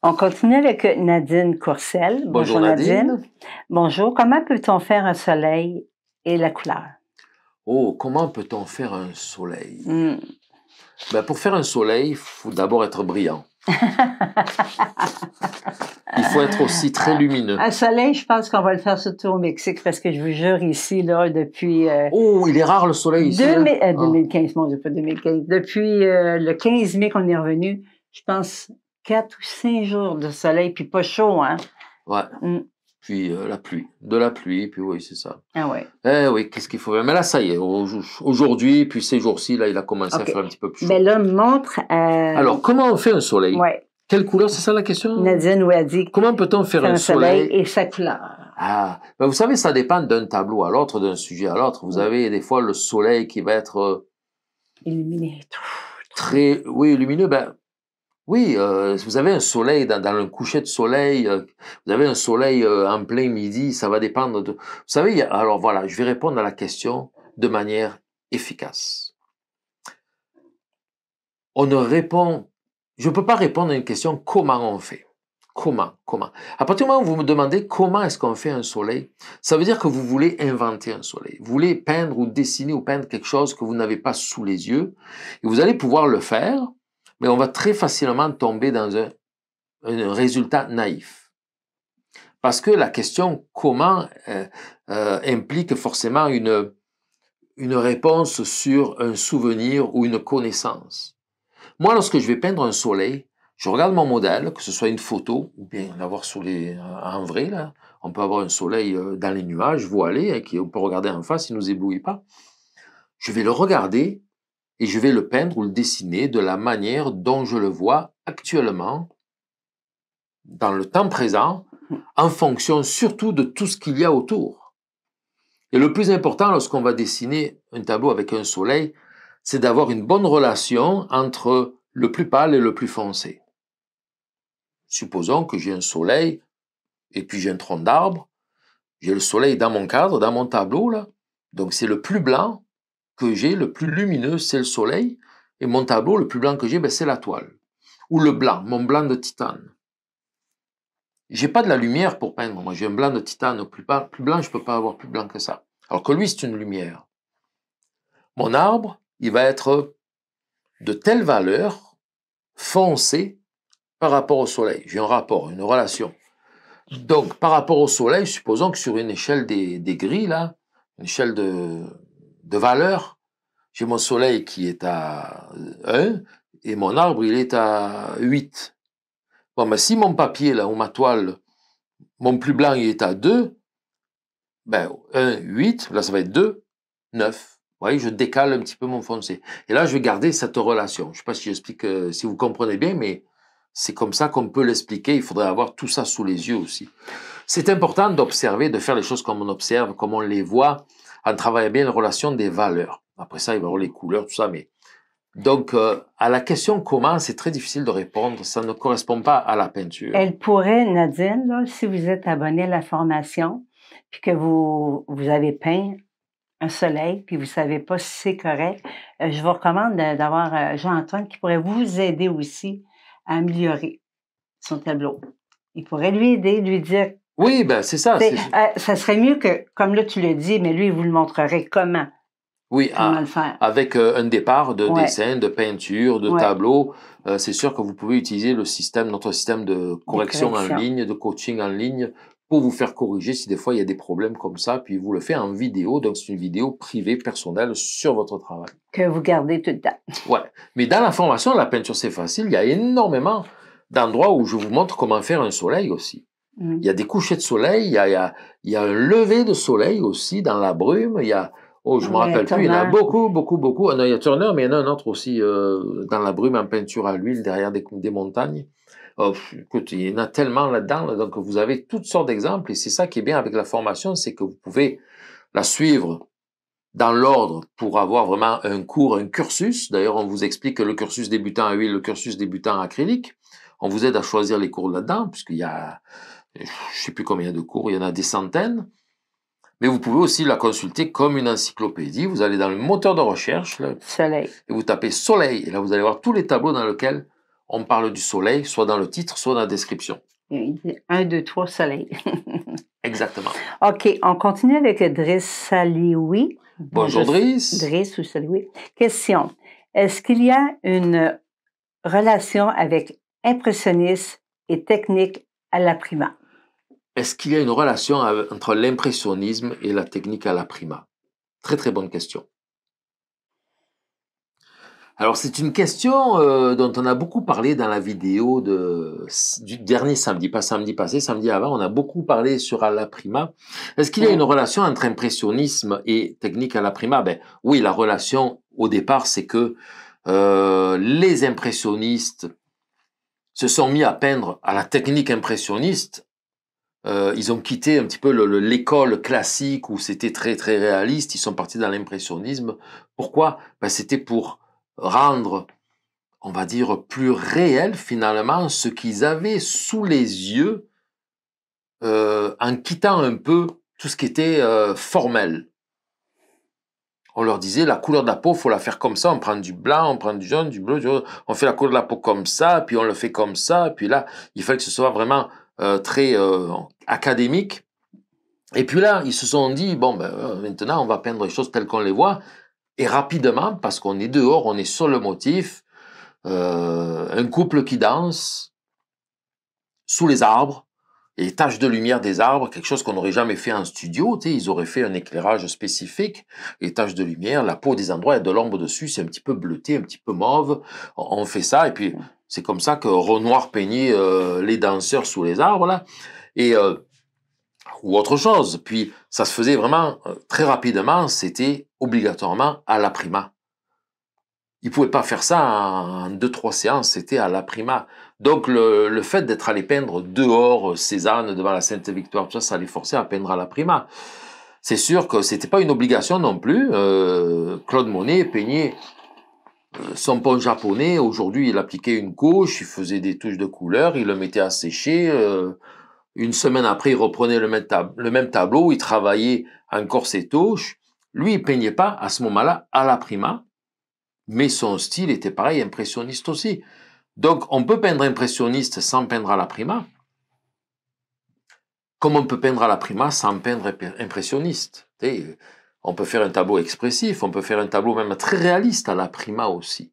On continue avec Nadine Courcel. Bonjour, Nadine. Bonjour. Comment peut-on faire un soleil et la couleur? Oh, comment peut-on faire un soleil? Hmm ben Pour faire un soleil, il faut d'abord être brillant. [laughs] il faut être aussi très lumineux. Un soleil, je pense qu'on va le faire surtout au Mexique parce que je vous jure, ici, là, depuis. Euh, oh, il est rare le soleil ici. 2000, hein. euh, 2015, ah. mon Dieu, pas 2015. Depuis euh, le 15 mai qu'on est revenu, je pense quatre ou cinq jours de soleil, puis pas chaud, hein? Ouais. Mm puis euh, la pluie, de la pluie, puis oui, c'est ça. Ah ouais. Eh oui, qu'est-ce qu'il faut Mais là, ça y est, aujourd'hui, puis ces jours-ci, là, il a commencé à faire un petit peu plus chaud. Mais là, montre. Euh, Alors, comment on fait un soleil ouais. Quelle couleur, c'est ça la question Nadine nous a dit. Comment peut-on faire un, un soleil, et sa couleur Ah, ben vous savez, ça dépend d'un tableau à l'autre, d'un sujet à l'autre. Vous avez des fois le soleil qui va être. Euh, illuminé. Très, oui, lumineux. Ben, oui, euh, vous avez un soleil dans, dans le coucher de soleil, euh, vous avez un soleil euh, en plein midi, ça va dépendre de... Vous savez, alors voilà, je vais répondre à la question de manière efficace. On ne répond... Je ne peux pas répondre à une question comment on fait. Comment, comment. À partir du moment où vous me demandez comment est-ce qu'on fait un soleil, ça veut dire que vous voulez inventer un soleil. Vous voulez peindre ou dessiner ou peindre quelque chose que vous n'avez pas sous les yeux. Et vous allez pouvoir le faire mais on va très facilement tomber dans un, résultat naïf. Parce que la question comment euh, euh, implique forcément une, une réponse sur un souvenir ou une connaissance. Moi, lorsque je vais peindre un soleil, je regarde mon modèle, que ce soit une photo ou bien l'avoir sur les, en vrai. Là. On peut avoir un soleil euh, dans les nuages voilé, hein, qui on peut regarder en face, il ne nous éblouit pas. Je vais le regarder et je vais le peindre ou le dessiner de la manière dont je le vois actuellement, dans le temps présent, en fonction surtout de tout ce qu'il y a autour. Et le plus important lorsqu'on va dessiner un tableau avec un soleil, c'est d'avoir une bonne relation entre le plus pâle et le plus foncé. Supposons que j'ai un soleil et puis j'ai un tronc d'arbre, j'ai le soleil dans mon cadre, dans mon tableau, là. donc c'est le plus blanc que j'ai, le plus lumineux, c'est le soleil, et mon tableau, le plus blanc que j'ai, ben, c'est la toile. Ou le blanc, mon blanc de titane. J'ai pas de la lumière pour peindre, moi j'ai un blanc de titane, plus, plus blanc, je ne peux pas avoir plus blanc que ça. Alors que lui, c'est une lumière. Mon arbre, il va être de telle valeur foncé par rapport au soleil. J'ai un rapport, une relation. Donc, par rapport au soleil, supposons que sur une échelle des, gris, là, une échelle de, de valeur. J'ai mon soleil qui est à 1 et mon arbre, il est à 8. Bon, mais si mon papier, là, ou ma toile, mon plus blanc, il est à 2, ben 1, 8, là, ça va être 2, 9. Vous voyez, je décale un petit peu mon foncé. Et là, je vais garder cette relation. Je ne sais pas si j'explique, euh, si vous comprenez bien, mais c'est comme ça qu'on peut l'expliquer. Il faudrait avoir tout ça sous les yeux aussi. C'est important d'observer, de faire les choses comme on observe, comme on les voit. On travaille bien les relations des valeurs. Après ça, il va y avoir les couleurs, tout ça, mais... Donc, euh, à la question comment, c'est très difficile de répondre. Ça ne correspond pas à la peinture. Elle pourrait, Nadine, si vous êtes abonné à la formation, puis que vous, vous avez peint un soleil, puis vous ne savez pas si c'est correct, euh, je vous recommande d'avoir euh, Jean-Antoine qui pourrait vous aider aussi à améliorer son tableau. Il pourrait lui aider, lui dire oui, ben c'est ça. C'est... Euh, ça serait mieux que, comme là tu le dis, mais lui, il vous le montrerait comment. Oui, ah, avec euh, un départ de dessin, de peinture, de tableau, euh, c'est sûr que vous pouvez utiliser le système, notre système de correction, en ligne, de coaching en ligne, pour vous faire corriger si des fois il y a des problèmes comme ça, puis vous le faites en vidéo, donc c'est une vidéo privée, personnelle sur votre travail. Que vous gardez tout le temps. Ouais, mais dans la formation, la peinture c'est facile, il y a énormément d'endroits où je vous montre comment faire un soleil aussi. Mm. Il y a des couchers de soleil, il y a, un lever de soleil aussi dans la brume. Il y a, oh, je ne me ah rappelle plus, il y en a beaucoup, beaucoup, beaucoup. Ah non, il y a Turner, mais il y en a un autre aussi euh, dans la brume en peinture à l'huile derrière des, montagnes. Oh, il y en a tellement là-dedans. donc, vous avez toutes sortes d'exemples. Et c'est ça qui est bien avec la formation, c'est que vous pouvez la suivre dans l'ordre pour avoir vraiment un cours, un cursus. D'ailleurs, on vous explique le cursus débutant à huile, le cursus débutant à acrylique. On vous aide à choisir les cours là-dedans, puisqu'il y a [laughs] je ne sais plus combien de cours, il y en a des centaines. Mais vous pouvez aussi la consulter comme une encyclopédie. Vous allez dans le moteur de recherche. le soleil. Et vous tapez soleil. Et là, vous allez voir tous les tableaux dans lesquels on parle du soleil, soit dans le titre, soit dans la description. Un, deux, trois, soleil. [laughs] Exactement. OK, on continue avec Driss Salioui. Bonjour Driss. Driss ou Salioui. Question. Est-ce qu'il y a une relation avec impressionniste et technique à la prima? Est-ce qu'il y a une relation entre l'impressionnisme et la technique à la prima Très très bonne question. Alors c'est une question euh, dont on a beaucoup parlé dans la vidéo du dernier samedi, pas samedi passé, samedi avant, on a beaucoup parlé sur à la prima. Est-ce qu'il y a une relation entre impressionnisme et technique à la prima Ben oui, la relation au départ c'est que euh, les impressionnistes se sont mis à peindre à la technique impressionniste euh, ils ont quitté un petit peu l'école classique où c'était très très réaliste. Ils sont partis dans l'impressionnisme. Pourquoi ben, C'était pour rendre, on va dire, plus réel finalement ce qu'ils avaient sous les yeux euh, en quittant un peu tout ce qui était euh, formel. On leur disait la couleur de la peau, faut la faire comme ça. On prend du blanc, on prend du jaune, du bleu, on fait la couleur de la peau comme ça, puis on le fait comme ça. Puis là, il fallait que ce soit vraiment euh, très euh, académique. Et puis là, ils se sont dit, bon, ben, euh, maintenant, on va peindre les choses telles qu'on les voit, et rapidement, parce qu'on est dehors, on est sur le motif, un couple qui danse sous les arbres, et les taches de lumière des arbres, quelque chose qu'on n'aurait jamais fait en studio, ils auraient fait un éclairage spécifique, les taches de lumière, la peau des endroits, il a de l'ombre dessus, c'est un petit peu bleuté, un petit peu mauve, on fait ça, et puis c'est comme ça que Renoir peignait euh, les danseurs sous les arbres, là, et, euh, ou autre chose. Puis ça se faisait vraiment euh, très rapidement, c'était obligatoirement à la prima. Il ne pouvait pas faire ça en, deux, trois séances, c'était à la prima. Donc le, fait d'être allé peindre dehors Cézanne, devant la Sainte-Victoire, tout ça, ça les forçait à peindre à la prima. C'est sûr que c'était pas une obligation non plus. Claude Monet peignait euh, son pont japonais, aujourd'hui, il appliquait une couche, il faisait des touches de couleur, il le mettait à sécher. Euh, une semaine après, il reprenait le même, tableau, il travaillait encore ses touches. Lui, il peignait pas à ce moment-là à la prima, mais son style était pareil, impressionniste aussi. Donc, on peut peindre impressionniste sans peindre à la prima, comme on peut peindre à la prima sans peindre impressionniste. On peut faire un tableau expressif, on peut faire un tableau même très réaliste à la prima aussi.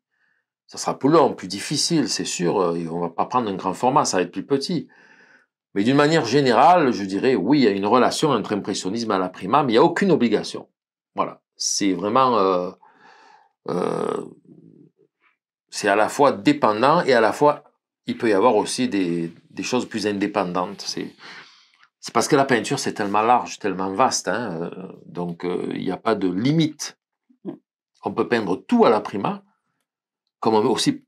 Ça sera plus long, plus difficile, c'est sûr. Euh, on va pas prendre un grand format, ça va être plus petit. Mais d'une manière générale, je dirais oui, il y a une relation entre impressionnisme à la prima, mais il n'y a aucune obligation. Voilà, c'est vraiment, euh, euh, c'est à la fois dépendant et à la fois il peut y avoir aussi des, des choses plus indépendantes. C'est c'est parce que la peinture, c'est tellement large, tellement vaste, hein, euh, donc euh, il n'y a pas de limite. Mm. On peut peindre tout à la prima, comme on, aussi,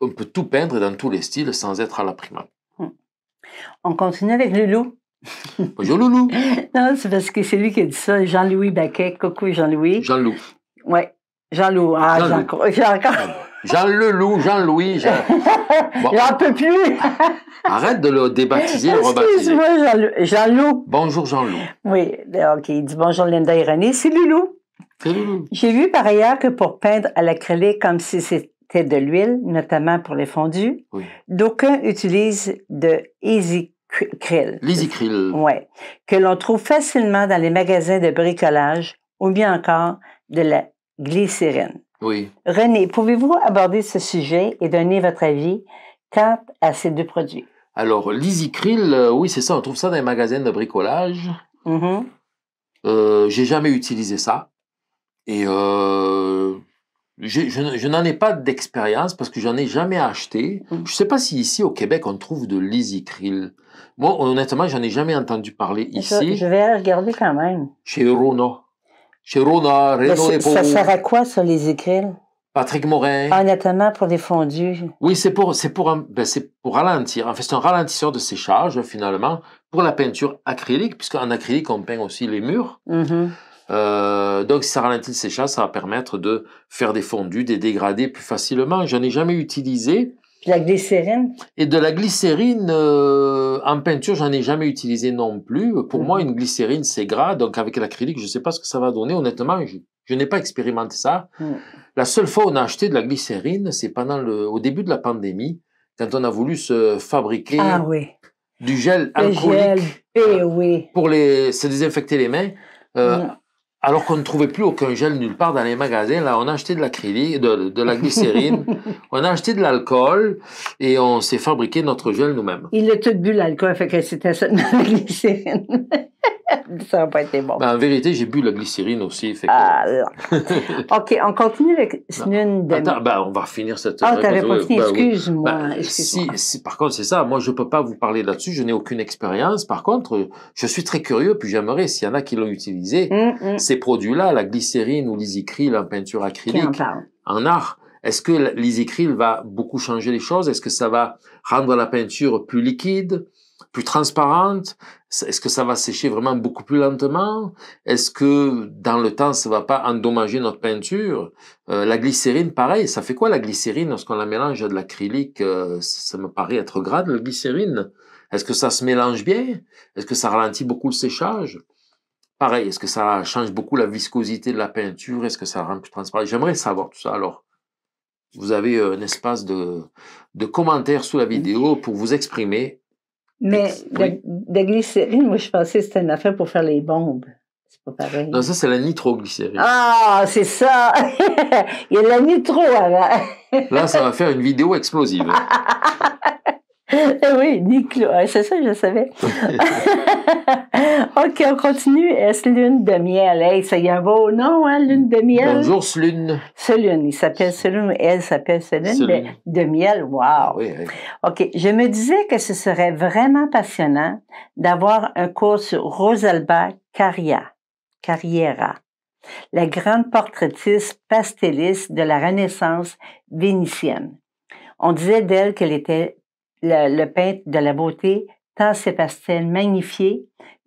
on peut tout peindre dans tous les styles sans être à la prima. Mm. On continue avec Loulou. Bonjour Loulou. non, c'est parce que c'est lui qui a dit ça, Jean-Louis Baquet. Coucou Jean-Louis. Jean-Louis. Oui, Jean-Louis. Ah, Jean-Louis. Jean Leloup, Jean-Louis, Jean... [laughs] Bon. un peut plus. [laughs] Arrête de le débaptiser, le rebaptiser. Excuse-moi, Jean-Loup. Bonjour, Jean-Loup. Oui, euh, OK. Il dit bonjour, Linda et René. C'est Loulou. C'est Loulou. J'ai vu par ailleurs que pour peindre à l'acrylique comme si c'était de l'huile, notamment pour les fondus, d'aucuns utilisent de Easy Krill. Oui. Que l'on trouve facilement dans les magasins de bricolage ou bien encore de la glycérine. Oui. René, pouvez-vous aborder ce sujet et donner votre avis quant à ces deux produits? Alors, l'isicryl, euh, oui, c'est ça, on trouve ça dans les magasins de bricolage. Mm-hmm. Euh, j'ai jamais utilisé ça. Et euh, je, n'en ai pas d'expérience parce que je n'en ai jamais acheté. Mm. Je ne sais pas si ici au Québec on trouve de l'isicryl. Moi, honnêtement, j'en ai jamais entendu parler ici. Je, vais regarder quand même. Chez Rona chez Rona, Ça sert à quoi, ça, les écrils? Patrick Morin. Ah, pour des fondus. Oui, c'est pour, c'est pour, ben, c'est pour ralentir. En fait, c'est un ralentisseur de séchage, finalement, pour la peinture acrylique, puisqu'en acrylique, on peint aussi les murs. Mm-hmm. Euh, donc, si ça ralentit le séchage, ça va permettre de faire des fondus, des dégradés plus facilement. Je ai jamais utilisé de la glycérine? Et de la glycérine, euh, en peinture, j'en ai jamais utilisé non plus. Pour moi, mhm. une glycérine, c'est gras. Donc, avec l'acrylique, je ne sais pas ce que ça va donner. Honnêtement, je, n'ai pas expérimenté ça. Mhm. La seule fois où on a acheté de la glycérine, c'est pendant le, au début de la pandémie, quand on a voulu se fabriquer ah du gel alcoolique. Eh pour les, se désinfecter les mains. Euh, alors qu'on ne trouvait plus aucun gel nulle part dans les magasins, là, on a acheté de l'acrylique, de, la glycérine, [laughs] on a acheté de l'alcool et on s'est fabriqué notre gel nous-mêmes. Il a tout bu l'alcool, fait que c'était seulement la glycérine. [laughs] [laughs] ça n'a pas été bon. Ben, en vérité, j'ai bu la glycérine aussi. Fait que... ah, [laughs] OK, on continue avec ben, ben, on va finir cette... Ah, t'avais pas excuse-moi. si, si, par contre, c'est ça, moi, je ne peux pas vous parler là-dessus, je n'ai aucune expérience. Par contre, je suis très curieux, puis j'aimerais, s'il y en a qui l'ont utilisé, mm, mm. ces produits-là, la glycérine ou l'isicryl en peinture acrylique, en, en art, est-ce que l'isicryl va beaucoup changer les choses Est-ce que ça va rendre la peinture plus liquide plus transparente Est-ce que ça va sécher vraiment beaucoup plus lentement Est-ce que dans le temps, ça va pas endommager notre peinture euh, La glycérine, pareil, ça fait quoi la glycérine lorsqu'on la mélange à de l'acrylique euh, Ça me paraît être grade, la glycérine. Est-ce que ça se mélange bien Est-ce que ça ralentit beaucoup le séchage Pareil, est-ce que ça change beaucoup la viscosité de la peinture Est-ce que ça rend plus transparent J'aimerais savoir tout ça. Alors, vous avez euh, un espace de commentaires sous la vidéo pour vous exprimer mais de, de, glycérine, moi, je pensais que c'était une affaire pour faire les bombes. C'est pas pareil. Non, ça, c'est la nitroglycérine. Ah, c'est ça! [laughs] Il y a la nitro avant. Hein, là, ça va faire une vidéo explosive. [laughs] [laughs] Eh oui, Nicole, C'est ça, je savais. [laughs] OK, on continue. Est-ce lune de miel? Hey, ça y a un beau nom, hein, lune de miel? Bonjour, C'est l'une. Il s'appelle l'une. Elle s'appelle Selune. De, de miel, wow. Ah oui, oui. OK. Je me disais que ce serait vraiment passionnant d'avoir un cours sur Rosalba Caria, Carriera la grande portraitiste pastelliste de la Renaissance vénitienne. On disait d'elle qu'elle était le, peintre de la beauté tant ses pastels magnifiaient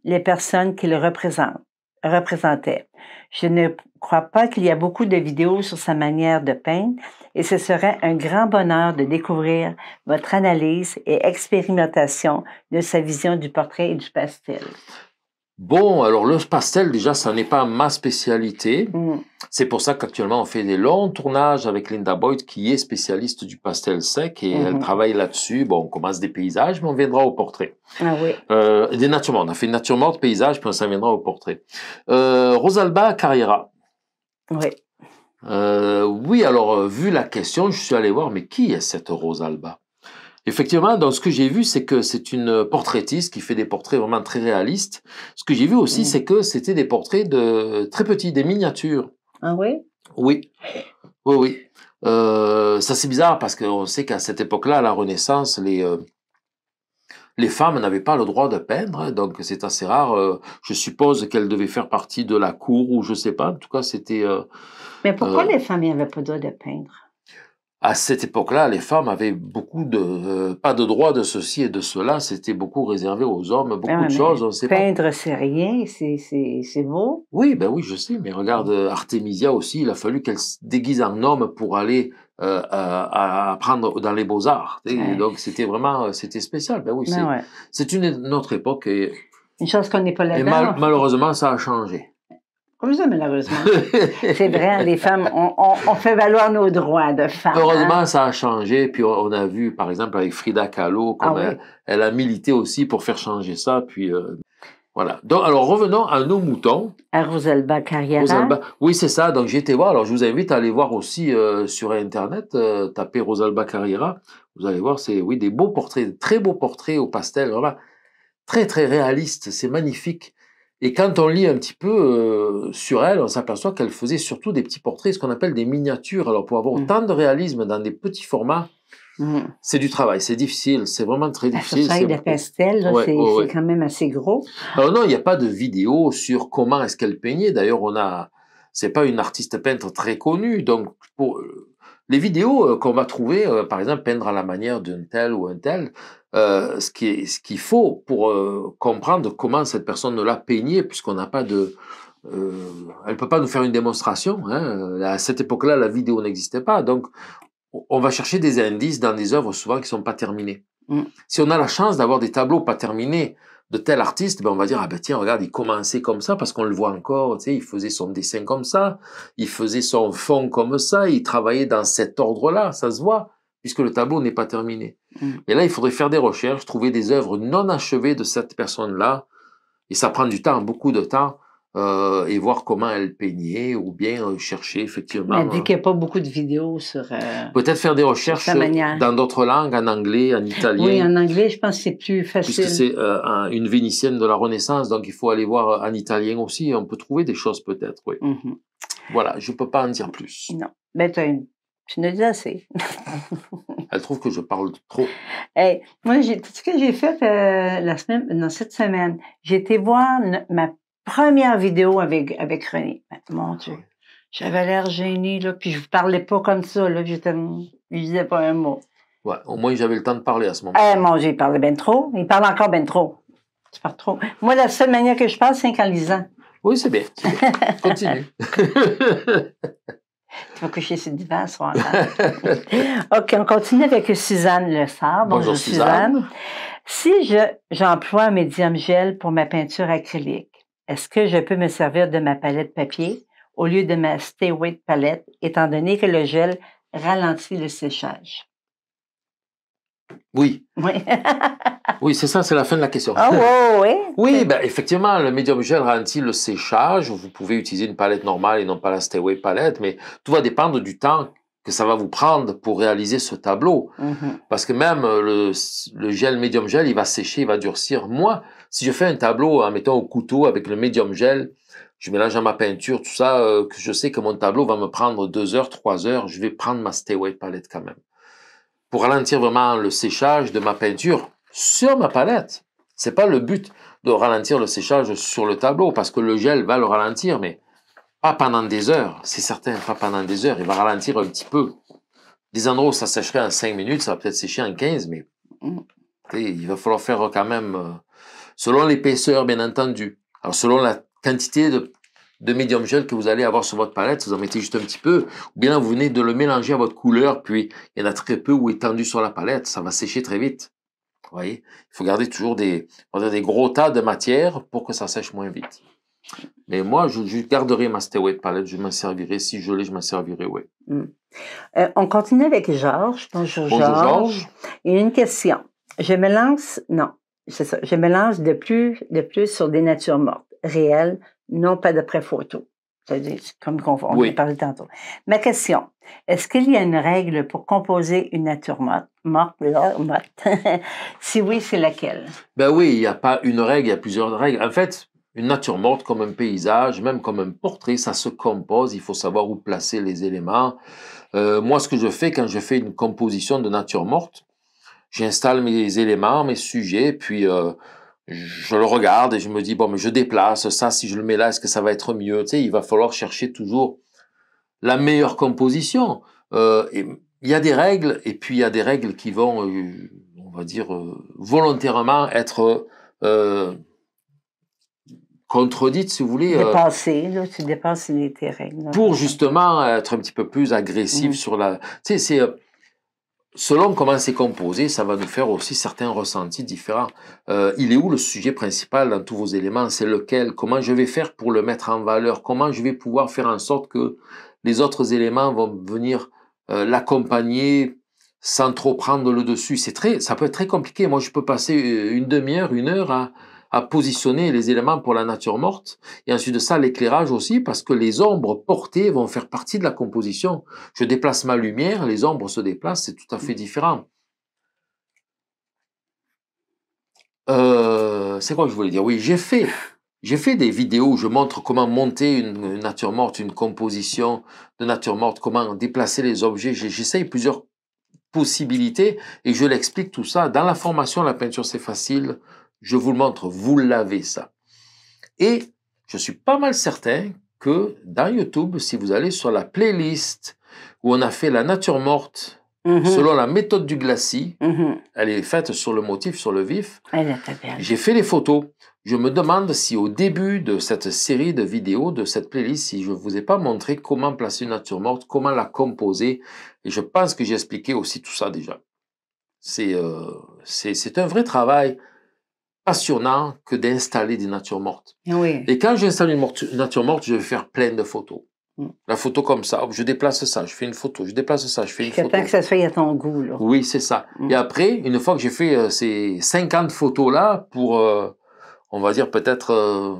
les personnes qu'il le représentaient. Je ne crois pas qu'il y a beaucoup de vidéos sur sa manière de peindre et ce serait un grand bonheur de découvrir votre analyse et expérimentation de sa vision du portrait et du pastel. Bon, alors le pastel, déjà, ça n'est pas ma spécialité. Mm. C'est pour ça qu'actuellement, on fait des longs tournages avec Linda Boyd, qui est spécialiste du pastel sec, et elle mm-hmm. travaille là-dessus. Bon, on commence des paysages, mais on viendra au portrait. Ah oui. Euh, des natures mortes. On a fait une nature morte, paysage, puis on s'en viendra au portrait. Euh, Rosalba Carrera, Oui. Euh, oui, alors, euh, vu la question, je suis allé voir, mais qui est cette Rosalba Effectivement, dans ce que j'ai vu, c'est que c'est une portraitiste qui fait des portraits vraiment très réalistes. Ce que j'ai vu aussi, c'est que c'était des portraits de très petits, des miniatures. Ah oui Oui. Oui, oui. Euh, ça c'est bizarre parce qu'on sait qu'à cette époque-là, à la Renaissance, les, euh, les femmes n'avaient pas le droit de peindre, donc c'est assez rare. Euh, je suppose qu'elles devaient faire partie de la cour ou je ne sais pas. En tout cas, c'était. Mais pourquoi les femmes n'avaient pas le droit de peindre à cette époque-là, les femmes avaient beaucoup de euh, pas de droit de ceci et de cela. C'était beaucoup réservé aux hommes, beaucoup ah, de choses. peindre, c'est rien, c'est beau. Oui, ben oui, je sais. Mais regarde euh, Artemisia aussi. Il a fallu qu'elle se déguise en homme pour aller euh, euh à, à dans les beaux arts. Donc c'était vraiment c'était spécial. Ben oui, ben c'est c'est une notre époque. Et, une chose qu'on n'est pas là Et malheureusement, ça a changé malheureusement. [laughs] c'est vrai, les femmes, on, fait valoir nos droits de femmes. Heureusement, hein. ça a changé. Puis on a vu, par exemple, avec Frida Kahlo, ah comment elle, a milité aussi pour faire changer ça. Puis euh, voilà. Donc, alors revenons à nos moutons. À Rosalba Carriera. Oui, c'est ça. Donc, j'ai été voir. Alors, je vous invite à aller voir aussi euh, sur Internet, euh, taper Rosalba Carriera. Vous allez voir, c'est oui, des beaux portraits, très beaux portraits au pastel. Voilà. Très, très réaliste. C'est magnifique. Et quand on lit un petit peu euh, sur elle, on s'aperçoit qu'elle faisait surtout des petits portraits, ce qu'on appelle des miniatures. Alors pour avoir mm. autant de réalisme dans des petits formats, mm. c'est du travail, c'est difficile, c'est vraiment très ah, difficile. travail de pastel, c'est quand même assez gros. Alors non, il n'y a pas de vidéo sur comment est-ce qu'elle peignait. D'ailleurs, on a, c'est pas une artiste peintre très connue, donc pour euh, les vidéos euh, qu'on va trouver, euh, par exemple, peindre à la manière d'un tel ou un tel, euh, ce qu'il ce qu'il faut pour comprendre comment cette personne ne l'a peigné, puisqu'on n'a pas de... Euh, elle peut pas nous faire une démonstration. Hein. À cette époque-là, la vidéo n'existait pas. Donc, on va chercher des indices dans des œuvres souvent qui ne sont pas terminées. Mmh. Si on a la chance d'avoir des tableaux pas terminés, de tel artiste, ben on va dire ah ben tiens regarde il commençait comme ça parce qu'on le voit encore, tu sais il faisait son dessin comme ça, il faisait son fond comme ça, il travaillait dans cet ordre-là, ça se voit puisque le tableau n'est pas terminé. Mm. Et là il faudrait faire des recherches, trouver des œuvres non achevées de cette personne-là et ça prend du temps, beaucoup de temps. Euh, et voir comment elle peignait ou bien euh, chercher effectivement. Elle dit euh, qu'il n'y a pas beaucoup de vidéos sur. Peut-être faire des recherches dans d'autres langues, en anglais, en italien. Oui, en anglais, je pense que c'est plus facile. Puisque c'est une Vénitienne de la Renaissance, donc il faut aller voir en italien aussi. On peut trouver des choses peut-être, oui. Mmh voilà, je ne peux pas en dire plus. Non, mais ben, tu as une ne dis assez. [laughs] Elle trouve que je parle trop. Eh, moi, tout ce que j'ai fait la semaine, non, cette semaine, j'ai été voir ma première vidéo avec, avec René. Ben, mon ah Dieu. J'avais l'air gêné, là, puis je vous ne parlais pas comme ça, là. J'étais, disais pas un mot. Ouais, au moins, j'avais le temps de parler à ce moment-là. Eh, mon Dieu, il parlait bien trop. Il parle encore bien trop. Tu parles trop. Moi, la seule manière que je parle, c'est en lisant. Oui, c'est bien. [laughs] Continue. tu vas coucher sur le divan ce soir. Hein? [laughs] OK, on continue avec Suzanne Le Bonjour, Bonjour Suzanne. Si je, j'emploie un médium gel pour ma peinture acrylique, est-ce que je peux me servir de ma palette papier au lieu de ma Stay Weight palette, étant donné que le gel ralentit le séchage? Oui. Oui, [laughs] oui c'est ça, c'est la fin de la question. Oh, oui. [laughs] oui, ben, effectivement, le médium gel ralentit le séchage. Vous pouvez utiliser une palette normale et non pas la Stayway palette, mais tout va dépendre du temps que ça va vous prendre pour réaliser ce tableau. Mm-hmm. Parce que même euh, le, le gel médium gel, il va sécher, il va durcir moins si je fais un tableau, en mettant au couteau avec le médium gel, je mélange à ma peinture, tout ça, euh, je sais que mon tableau va me prendre deux heures, trois heures, je vais prendre ma stay Stayway palette quand même. Pour ralentir vraiment le séchage de ma peinture sur ma palette. C'est pas le but de ralentir le séchage sur le tableau, parce que le gel va le ralentir, mais pas pendant des heures, c'est certain, pas pendant des heures, il va ralentir un petit peu. Des endroits où ça sécherait en 5 minutes, ça va peut-être sécher en 15, mais mm. il va falloir faire quand même euh, selon l'épaisseur bien entendu. Alors selon la quantité de, médium gel que vous allez avoir sur votre palette, vous en mettez juste un petit peu, ou bien vous venez de le mélanger à votre couleur, puis il y en a très peu ou étendu sur la palette, ça va sécher très vite. Vous voyez, il faut garder toujours des, des gros tas de matière pour que ça sèche moins vite. Mais moi, je, garderai ma palette, je m'en servirai. Si je l'ai, je m'en servirai, oui. Hmm. Euh, on continue avec Georges. Bonjour, Il y a Une question. Je me lance, non, je mélange de plus, de plus sur des natures mortes, réelles, non pas d'après photo. cest comme on, parlé tantôt. Ma question, est-ce qu'il y a une règle pour composer une nature morte? morte, [laughs] si oui, c'est laquelle? Ben oui, il n'y a pas une règle, il y a plusieurs règles. En fait, une nature morte comme un paysage, même comme un portrait, ça se compose, il faut savoir où placer les éléments. Euh, moi, ce que je fais quand je fais une composition de nature morte, j'installe mes éléments, mes sujets, puis euh, je le regarde et je me dis, bon, mais je déplace ça, si je le mets là, est-ce que ça va être mieux Tu sais, il va falloir chercher toujours la meilleure composition. Euh, et il y a des règles, et puis il y a des règles qui vont, euh, on va dire, volontairement être contredites, si vous voulez. Dépensées, tu dépenses tes règles. Pour justement être un petit peu plus agressif mmh. sur la... Tu sais, c'est selon comment c'est composé, ça va nous faire aussi certains ressentis différents. Euh, il est où le sujet principal dans tous vos éléments C'est lequel Comment je vais faire pour le mettre en valeur Comment je vais pouvoir faire en sorte que les autres éléments vont venir euh, l'accompagner sans trop prendre le dessus C'est très, ça peut être très compliqué. Moi, je peux passer euh, une demi-heure, une heure à à positionner les éléments pour la nature morte. Et ensuite de ça, l'éclairage aussi, parce que les ombres portées vont faire partie de la composition. Je déplace ma lumière, les ombres se déplacent, c'est tout à fait différent. Euh, c'est quoi que je voulais dire Oui, j'ai fait. J'ai fait des vidéos où je montre comment monter une, nature morte, une composition de nature morte, comment déplacer les objets. J'essaye plusieurs possibilités et je l'explique tout ça. Dans la formation La peinture, c'est facile. Je vous le montre, vous l'avez ça. Et je suis pas mal certain que dans YouTube, si vous allez sur la playlist où on a fait la nature morte, mhm. selon la méthode du glacis, mhm. elle est faite sur le motif, sur le vif. J'ai fait les photos. Je me demande si au début de cette série de vidéos, de cette playlist, si je ne vous ai pas montré comment placer une nature morte, comment la composer. Et je pense que j'ai expliqué aussi tout ça déjà. C'est euh, un vrai travail passionnant que d'installer des natures mortes. Ah Et quand j'installe une, une nature morte, je vais faire plein de photos. Mm. La photo comme ça, je déplace ça, je fais une photo, je déplace ça, je fais une photo. que ça se fait à ton goût. Oui, c'est ça. Mm. Et après, une fois que j'ai fait euh, ces 50 photos-là pour, euh, on va dire, peut-être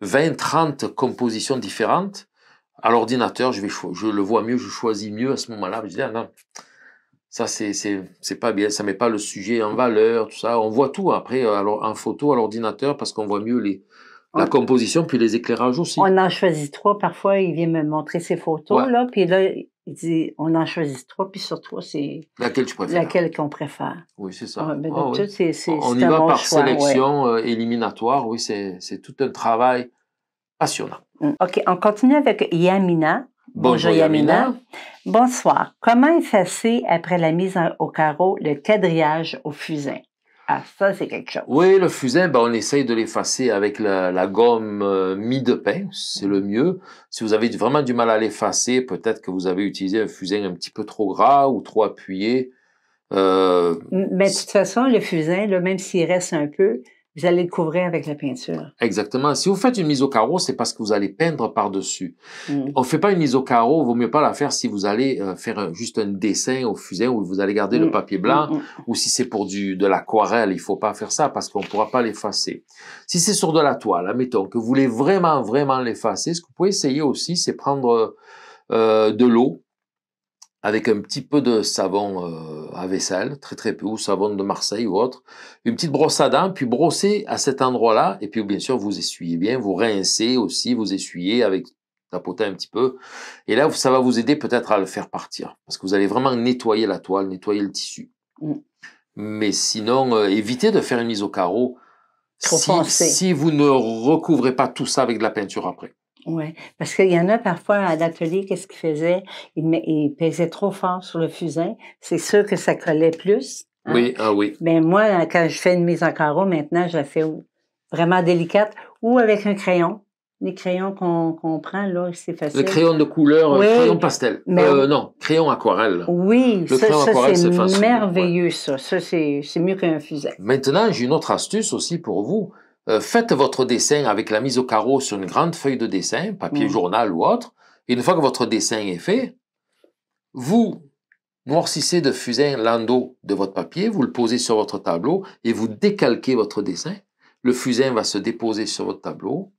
20, euh, 30 compositions différentes, à l'ordinateur, je, vais je le vois mieux, je choisis mieux à ce moment-là. Je dis, ah non, ça c'est c'est pas bien, ça met pas le sujet en valeur, tout ça. On voit tout après, euh, alors en photo à l'ordinateur parce qu'on voit mieux les la composition puis les éclairages aussi. On en choisit trois parfois, il vient me montrer ses photos là, puis là il dit on en choisit trois puis sur trois c'est laquelle tu préfères laquelle qu'on préfère. Oui c'est ça. Ah, ben, ah, on y va par sélection euh, éliminatoire, oui c'est tout un travail passionnant. Mm. Ok, on continue avec Yamina. Bonjour Yamina. Bonsoir. Comment effacer après la mise au carreau le quadrillage au fusain? Ah, ça, c'est quelque chose. Oui, le fusain, ben, on essaye de l'effacer avec la, gomme euh, de pain, c'est le mieux. Si vous avez vraiment du mal à l'effacer, peut-être que vous avez utilisé un fusain un petit peu trop gras ou trop appuyé. Euh, mais de toute façon, le fusain, même s'il reste un peu, vous allez le couvrir avec la peinture. Exactement. Si vous faites une mise au carreau, c'est parce que vous allez peindre par-dessus. Mm. On ne fait pas une mise au carreau, vaut mieux pas la faire si vous allez euh, faire juste un dessin au fusain où vous allez garder le mm. papier blanc mm, ou si c'est pour du, de l'aquarelle, il faut pas faire ça parce qu'on ne pourra pas l'effacer. Si c'est sur de la toile, admettons que vous voulez vraiment, vraiment l'effacer, ce que vous pouvez essayer aussi, c'est prendre euh, de l'eau avec un petit peu de savon à euh, vaisselle, très très peu, ou savon de Marseille ou autre, une petite brosse à dents, puis brosser à cet endroit-là, et puis bien sûr vous essuyez bien, vous rincez aussi, vous essuyez avec tapoter un petit peu, et là ça va vous aider peut-être à le faire partir, parce que vous allez vraiment nettoyer la toile, nettoyer le tissu. Mm. Mais sinon, euh, évitez de faire une mise au carreau si, si vous ne recouvrez pas tout ça avec de la peinture après. Oui, parce qu'il y en a parfois à l'atelier, qu'est-ce qu'ils faisaient? Ils, il pesaient trop fort sur le fusain. C'est sûr que ça collait plus. Hein? Oui, ah oui. Mais moi, quand je fais une mise en carreau, maintenant, je la fais vraiment délicate ou avec un crayon. Les crayons qu'on prend, là, c'est facile. Le crayon de couleur, euh, crayon pastel. Euh, non, crayon aquarelle. Oui, ça, c'est merveilleux, ça. Ça, c'est mieux qu'un fusain. Maintenant, j'ai une autre astuce aussi pour vous. Euh, faites votre dessin avec la mise au carreau sur une grande feuille de dessin, papier mm. journal ou autre. Et une fois que votre dessin est fait, vous noircissez de fusain l'endos de votre papier, vous le posez sur votre tableau et vous décalquez votre dessin. Le fusain va se déposer sur votre tableau,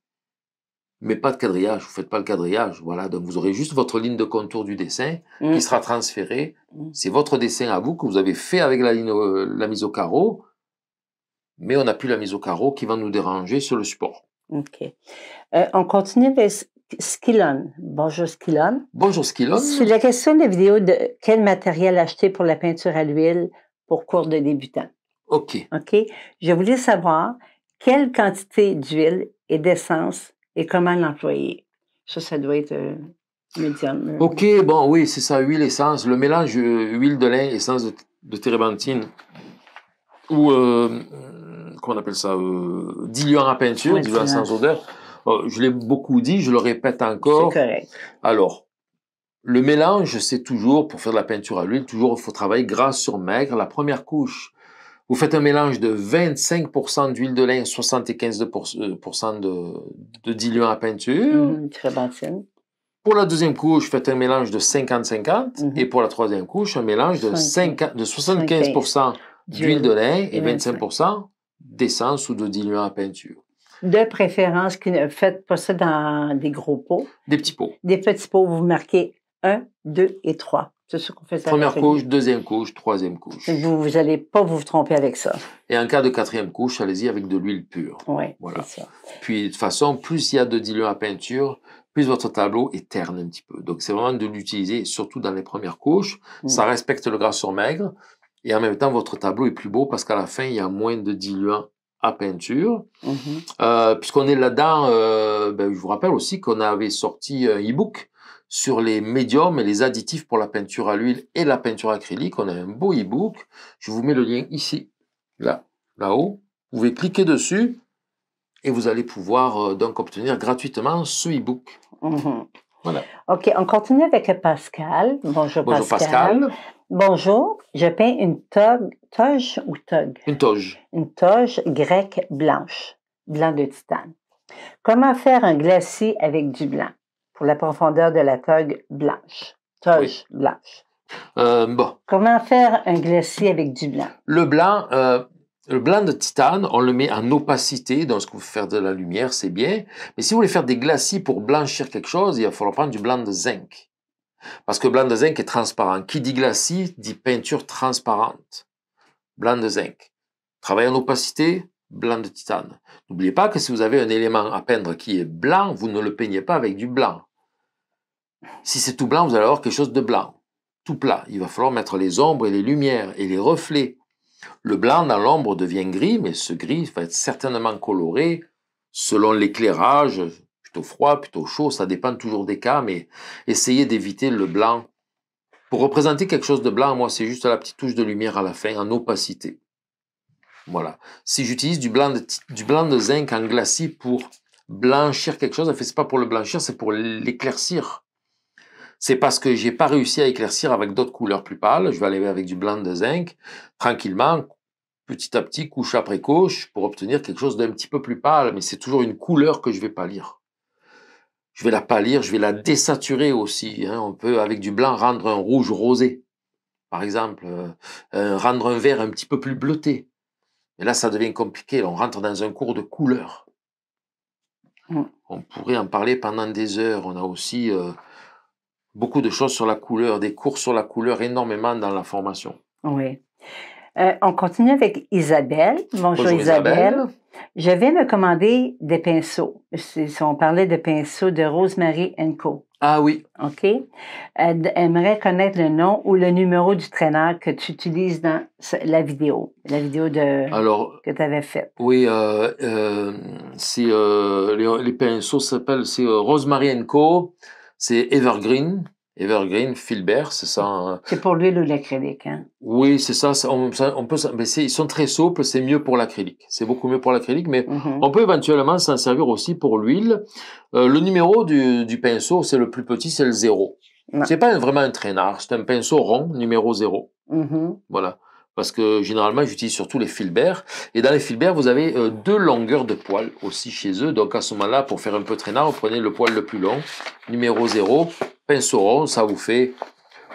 mais pas de quadrillage, vous ne faites pas le quadrillage. Voilà, donc vous aurez juste votre ligne de contour du dessin qui mm. sera transférée. Mm. C'est votre dessin à vous que vous avez fait avec la euh, mise au carreau mais on n'a plus la mise au carreau qui va nous déranger sur le support. OK. Euh, on continue avec Skillon. Bonjour Skillon. Bonjour Skillon. Sur la question des vidéos de quel matériel acheter pour la peinture à l'huile pour cours de débutant. OK. OK. Je voulais savoir quelle quantité d'huile et d'essence et comment l'employer. Ça, ça doit être euh, médium. Euh. OK, bon, oui, c'est ça, huile, essence. Le mélange huile de lin, essence de, de térébenthine ou euh, comment on appelle ça, euh, diluant à peinture, diluant sans odeur. je l'ai beaucoup dit, je le répète encore. Correct. Alors, le mélange, c'est toujours, pour faire de la peinture à l'huile, toujours, il faut travailler gras sur maigre, la première couche. Vous faites un mélange de 25% d'huile de lin, 75% de, de, diluant à peinture. Hum, très Pour la deuxième couche, faites un mélange de 50-50. Mhm. Et pour la troisième couche, un mélange de, 50, de 75% d'huile de lin et 25 d'essence ou de diluant à peinture. De préférence, ne faites pas ça dans des gros pots. Des petits pots. Des petits pots, vous marquez 1, 2 et 3. C'est ce qu'on fait. Première couche, deuxième couche, troisième couche. Vous n'allez pas vous tromper avec ça. Et en cas de quatrième couche, allez-y avec de l'huile pure. Oui, voilà. Puis de toute façon, plus il y a de diluant à peinture, plus votre tableau est terne un petit peu. Donc c'est vraiment de l'utiliser, surtout dans les premières couches. Ça mm. respecte le gras sur maigre, et en même temps, votre tableau est plus beau parce qu'à la fin, il y a moins de diluant à peinture. Mhm. Euh, puisqu'on est là-dedans, euh, ben, je vous rappelle aussi qu'on avait sorti un e-book sur les médiums et les additifs pour la peinture à l'huile et la peinture acrylique. On a un beau e-book. Je vous mets le lien ici, là, là-haut. Vous pouvez cliquer dessus et vous allez pouvoir euh, donc obtenir gratuitement ce e-book. Mhm. Voilà. OK, on continue avec Pascal. Bonjour, Bonjour Pascal. Bonjour, je peins une toge, toge ou toge? Une toge. Une toge grecque blanche, blanc de titane. Comment faire un glacis avec du blanc pour la profondeur de la toge blanche? Toge blanche. Euh, Comment faire un glacis avec du blanc? Le blanc, euh, le blanc de titane, on le met en opacité, dans ce que vous faire de la lumière, c'est bien. Mais si vous voulez faire des glacis pour blanchir quelque chose, il va falloir prendre du blanc de zinc. Parce que blanc de zinc est transparent. Qui dit glacis dit peinture transparente. Blanc de zinc. Travail en opacité, blanc de titane. N'oubliez pas que si vous avez un élément à peindre qui est blanc, vous ne le peignez pas avec du blanc. Si c'est tout blanc, vous allez avoir quelque chose de blanc, tout plat. Il va falloir mettre les ombres et les lumières et les reflets. Le blanc dans l'ombre devient gris, mais ce gris va être certainement coloré selon l'éclairage, plutôt froid, plutôt chaud, ça dépend toujours des cas, mais essayez d'éviter le blanc. Pour représenter quelque chose de blanc, moi, c'est juste la petite touche de lumière à la fin, en opacité. Voilà. Si j'utilise du blanc, de, du blanc de zinc en glacis pour blanchir quelque chose, en fait, c'est pas pour le blanchir, c'est pour l'éclaircir. C'est parce que j'ai pas réussi à éclaircir avec d'autres couleurs plus pâles. Je vais aller avec du blanc de zinc, tranquillement, petit à petit, couche après couche, pour obtenir quelque chose d'un petit peu plus pâle, mais c'est toujours une couleur que je vais pas lire je vais la pâlir, je vais la désaturer aussi. Hein. On peut, avec du blanc, rendre un rouge rosé, par exemple, euh, euh, rendre un vert un petit peu plus bleuté. Mais là, ça devient compliqué. On rentre dans un cours de couleur. On pourrait en parler pendant des heures. On a aussi euh, beaucoup de choses sur la couleur, des cours sur la couleur énormément dans la formation. Oui. on continue avec Isabelle. Bonjour, Isabelle. Je vais me commander des pinceaux. on parlait de pinceaux de Rosemary Co. Ah oui. OK. Elle aimerait connaître le nom ou le numéro du traîneur que tu utilises dans la vidéo, la vidéo de, que tu avais faite. Oui, euh, euh, euh, les, pinceaux s'appellent Rosemary Co. C'est Evergreen. Evergreen, Filbert, c'est ça. Hein. C'est pour lui le l'acrylique. Hein? Oui, c'est ça. On, peut, mais ils sont très souples, c'est mieux pour l'acrylique. C'est beaucoup mieux pour l'acrylique, mais mhm. on peut éventuellement s'en servir aussi pour l'huile. Euh, le numéro du, pinceau, c'est le plus petit, c'est le zéro. C'est pas vraiment un traînard, c'est un pinceau rond, numéro zéro. Mhm. Voilà. Parce que généralement, j'utilise surtout les Filbert. Et dans les Filbert, vous avez euh, deux longueurs de poils aussi chez eux. Donc à ce moment-là, pour faire un peu traînard, vous prenez le poil le plus long, numéro 0, pinceau rond, ça vous fait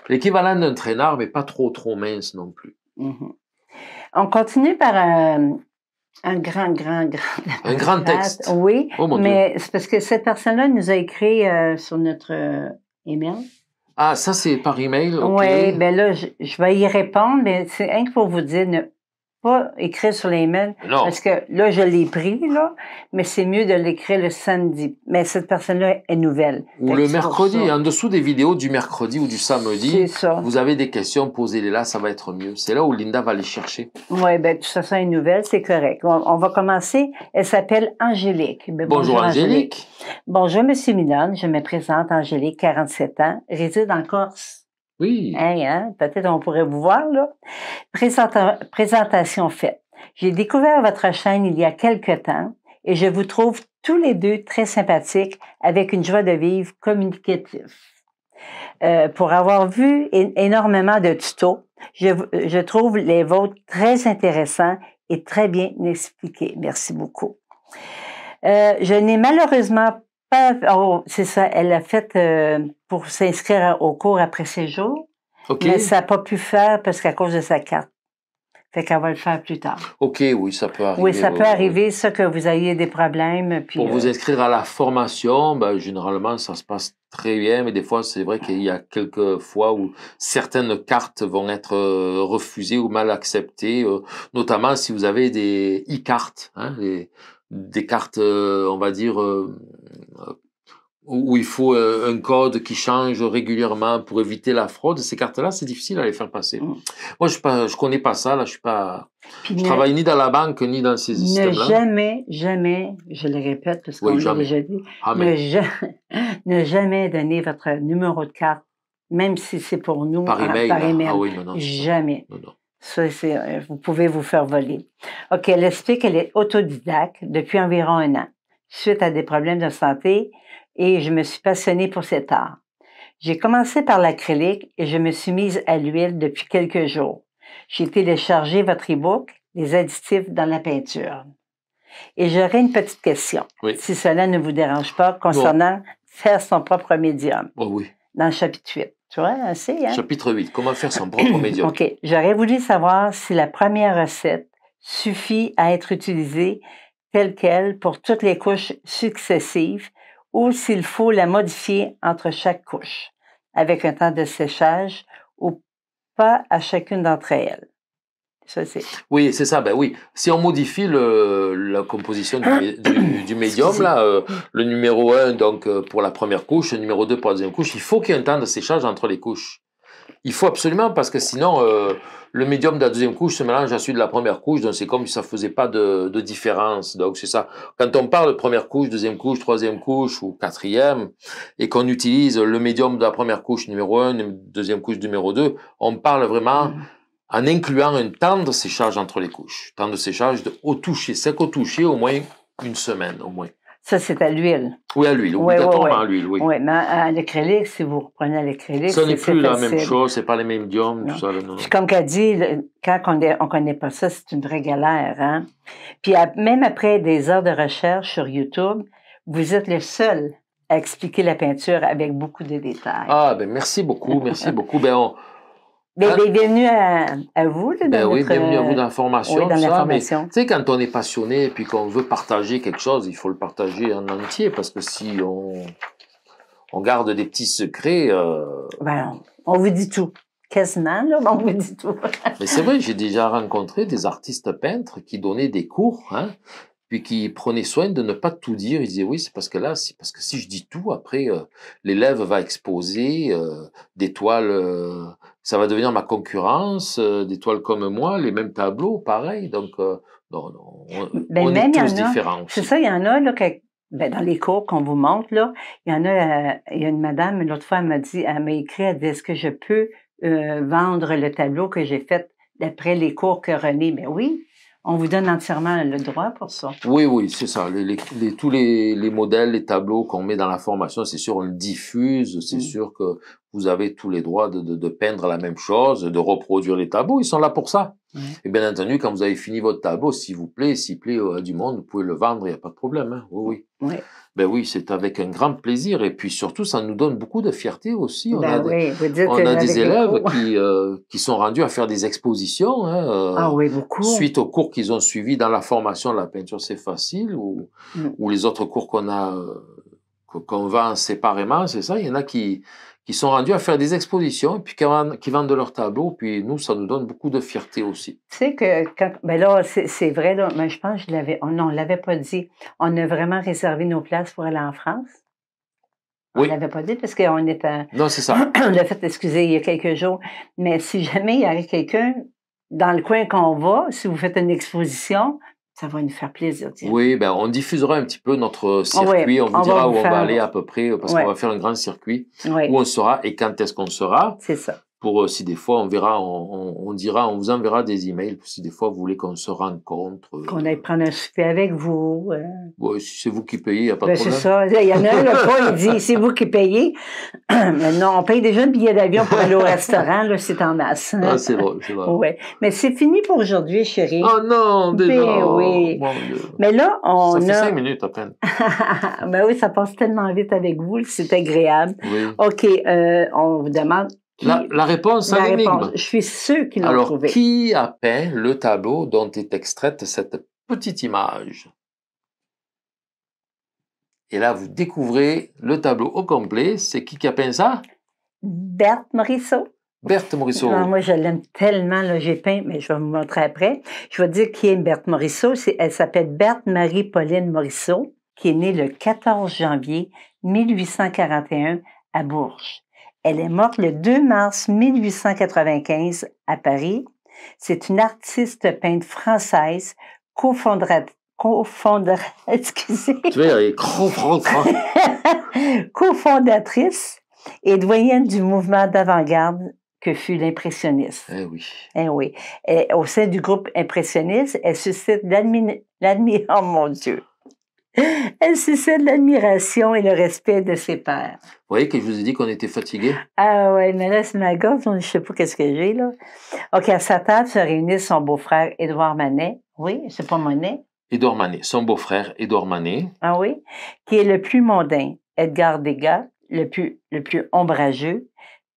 l'équivalent d'un traînard, mais pas trop, trop mince non plus. Mhm. On continue par un, grand, grand, grand. Un grand texte. Oui, oh, mais c'est parce que cette personne-là nous a écrit euh, sur notre euh, email. Ah, ça, c'est par email? Oui, ben là, je, vais y répondre, mais c'est un que pour vous dire, pas écrire sur les mails. Non. Parce que là, je l'ai pris, là, mais c'est mieux de l'écrire le samedi. Mais cette personne-là est nouvelle. Ou le mercredi, en dessous des vidéos du mercredi ou du samedi. Ça. Vous avez des questions, posez-les là, ça va être mieux. C'est là où Linda va les chercher. Oui, bien, tout ça, c'est une nouvelle, c'est correct. On, va commencer. Elle s'appelle Angélique. Ben, bonjour, bonjour, Angélique. je Bonjour, suis milan Je me présente, Angélique, 47 ans, réside en Corse. Oui. hein? Peut-être on pourrait vous voir, là. présentation faite. J'ai découvert votre chaîne il y a quelques temps et je vous trouve tous les deux très sympathiques avec une joie de vivre communicative. Euh, pour avoir vu énormément de tutos, je, je trouve les vôtres très intéressants et très bien expliqués. Merci beaucoup. Euh, je n'ai malheureusement Oh, c'est ça, elle l'a fait euh, pour s'inscrire au cours après séjour. Mais ça n'a pas pu faire parce qu'à cause de sa carte. Fait qu'elle va le faire plus tard. OK, oui, ça peut arriver. Oui, ça peut arriver, ça, que vous ayez des problèmes. Puis, Pour vous euh, inscrire à la formation, ben, généralement, ça se passe très bien, mais des fois, c'est vrai qu'il y a quelques fois où certaines cartes vont être euh, refusées ou mal acceptées, notamment si vous avez des e-cartes, hein, des, cartes, on va dire, où, il faut euh, un code qui change régulièrement pour éviter la fraude, ces cartes-là, c'est difficile à les faire passer. Mm. Moi, je ne connais pas ça, là, je suis pas... ne travaille ni dans la banque, ni dans ces systèmes-là. Ne jamais, jamais, je le répète, parce que oui, l'a déjà dit, ah, [laughs] ne, jamais donner votre numéro de carte même si c'est pour nous, par hein, email. Par Ah oui, non, non, jamais. Ça, euh, vous pouvez vous faire voler. OK, elle explique qu'elle est autodidacte depuis environ un an, suite à des problèmes de santé et je me suis passionnée pour cet art. J'ai commencé par l'acrylique et je me suis mise à l'huile depuis quelques jours. J'ai téléchargé votre e-book Les additifs dans la peinture. Et j'aurais une petite question, si cela ne vous dérange pas, concernant faire son propre médium. Oh oui. Dans le chapitre 8. Tu vois, hein, c'est... Hein? Chapitre 8. Comment faire son propre [coughs] médium. OK. J'aurais voulu savoir si la première recette suffit à être utilisée telle qu'elle pour toutes les couches successives ou s'il faut la modifier entre chaque couche, avec un temps de séchage ou pas à chacune d'entre elles. oui, c'est ça. Ben oui, si on modifie la composition du, [coughs] médium, là, euh, le numéro 1 donc, euh, pour la première couche, le numéro 2 pour la deuxième couche, il faut qu'il y ait un temps de séchage entre les couches. Il faut absolument, parce que sinon, euh, le médium de la deuxième couche se mélange à celui de la première couche, donc c'est comme si ça ne faisait pas de, différence. Donc c'est ça. Quand on parle de première couche, deuxième couche, troisième couche ou quatrième, et qu'on utilise le médium de la première couche numéro 1, deuxième couche numéro 2, on parle vraiment mm. en incluant un temps de séchage entre les couches. Temps de séchage de, au toucher, c'est au toucher, au moins une semaine, au moins. Ça, c'est à l'huile. Oui, à l'huile. Oui, oui. l'huile, oui. Oui, mais à l'acrylique, si vous reprenez à l'acrylique, Ça n'est plus la même chose, c'est pas les mêmes diomes, tout ça. comme qu'a dit, quand on ne connaît pas ça, c'est une vraie galère. Hein. Puis même après des heures de recherche sur YouTube, vous êtes le seul à expliquer la peinture avec beaucoup de détails. Ah, ben merci beaucoup, merci beaucoup. Ben bienvenue hein? à, vous. le ben oui, bienvenue à vous dans la formation. tu sais, quand on est passionné et puis qu'on veut partager quelque chose, il faut le partager en entier parce que si on, on garde des petits secrets. Euh, ben, on vous dit tout. Quasiment, là, on vous dit tout. [laughs] Mais c'est vrai, j'ai déjà rencontré des artistes peintres qui donnaient des cours, hein, puis qui prenaient soin de ne pas tout dire. Ils disaient oui, c'est parce que là, c'est parce que si je dis tout, après, euh, l'élève va exposer euh, des toiles ça va devenir ma concurrence, euh, des toiles comme moi, les mêmes tableaux, pareil. Donc, euh, non, non, on, ben, est C'est ça, il y en a là, ben, dans les cours qu'on vous montre, là, il y en a, euh, il y a une madame, l'autre fois, elle m'a dit, elle m'a écrit, elle dit, est-ce que je peux vendre le tableau que j'ai fait d'après les cours que René? Mais ben oui, on vous donne entièrement le droit pour ça. Oui, oui, c'est ça. tous les, modèles, les tableaux qu'on met dans la formation, c'est sûr, on le diffuse. C'est mm. sûr que vous avez tous les droits de, peindre la même chose, de reproduire les tableaux. Ils sont là pour ça. Et bien entendu, quand vous avez fini votre tableau, s'il vous plaît, s'il plaît à du monde, vous pouvez le vendre, il n'y a pas de problème. Hein. Oui, oui. oui. Ben oui, c'est avec un grand plaisir. Et puis surtout, ça nous donne beaucoup de fierté aussi. On ben a des, élèves qui, euh, qui sont rendus à faire des expositions. Hein, euh, ah oui, beaucoup. Suite aux cours qu'ils ont suivis dans la formation La peinture, c'est facile ou, mm. ou les autres cours qu'on a, euh, qu'on va séparément, c'est ça. Il y en a qui, qui sont rendus à faire des expositions et puis qui vendent, de leurs tableaux. Puis nous, ça nous donne beaucoup de fierté aussi. Tu sais que, quand, ben là, c'est vrai, mais je pense que je l'avais, oh non, on ne l'avait pas dit. On a vraiment réservé nos places pour aller en France. On ne l'avait pas dit parce qu'on est Non, c'est ça. [clears throat] on l'a fait, excusez, il y a quelques jours. Mais si jamais il y avait quelqu'un dans le coin qu'on va, si vous faites une exposition, ça va nous faire plaisir. Oui, ben on diffusera un petit peu notre ah circuit. on vous dira où on va aller à peu près parce qu'on va faire un grand circuit. Où on sera et quand est-ce qu'on sera. C'est ça pour euh, si des fois on verra, on, on, dira, on vous enverra des emails si des fois vous voulez qu'on se rencontre. Euh. Qu'on aille prendre un souper avec vous. Euh. Oui, si c'est vous qui payez, il n'y a pas de ben, problème. C'est ça. Il y en a un, le fois, il dit c'est vous qui payez. [clears throat] non, on paye déjà le billet d'avion pour aller au [laughs] restaurant, là, c'est en masse. Ah, c'est vrai, c'est vrai. Ouais. Mais c'est fini pour aujourd'hui, chérie. Ah, ben oh non, déjà. Mais, oui. Mais là, on a... ça fait cinq minutes à peine. [laughs] ben oui, ça passe tellement vite avec vous, c'est agréable. OK, euh, on vous demande la, réponse à l'énigme. Je suis qu'il Alors, qui a peint le tableau dont est extraite cette petite image Et là, vous découvrez le tableau au complet. C'est qui qui a peint ça Berthe Morisseau. Berthe Morisseau. Ah, moi, je l'aime tellement, j'ai peint, mais je vais vous montrer après. Je vais dire qui est Berthe Morisseau. elle s'appelle Berthe Marie-Pauline Morisseau, qui est née le 14 janvier 1841 à Bourges. Elle est morte le 2 mars 1895 à Paris. C'est une artiste peinte française, cofondatrice cofondatrice, [laughs] [laughs] cofondatrice et doyenne du mouvement d'avant-garde que fut l'impressionniste. Eh oui. Eh oui. Et au sein du groupe impressionniste, elle suscite l'admiration. [laughs] Oh mon Dieu. Elle de l'admiration et le respect de ses pères. Vous voyez que je vous ai dit qu'on était fatigué? Ah ouais, mais là, c'est ma gorge, je ne sais pas ce que j'ai, là. OK, à sa table se réunit son beau-frère Édouard Manet. Oui, c'est pas Monet. Édouard Manet, son beau-frère Édouard Manet. Ah oui, qui est le plus mondain. Edgar Degas, le plus, le plus ombrageux.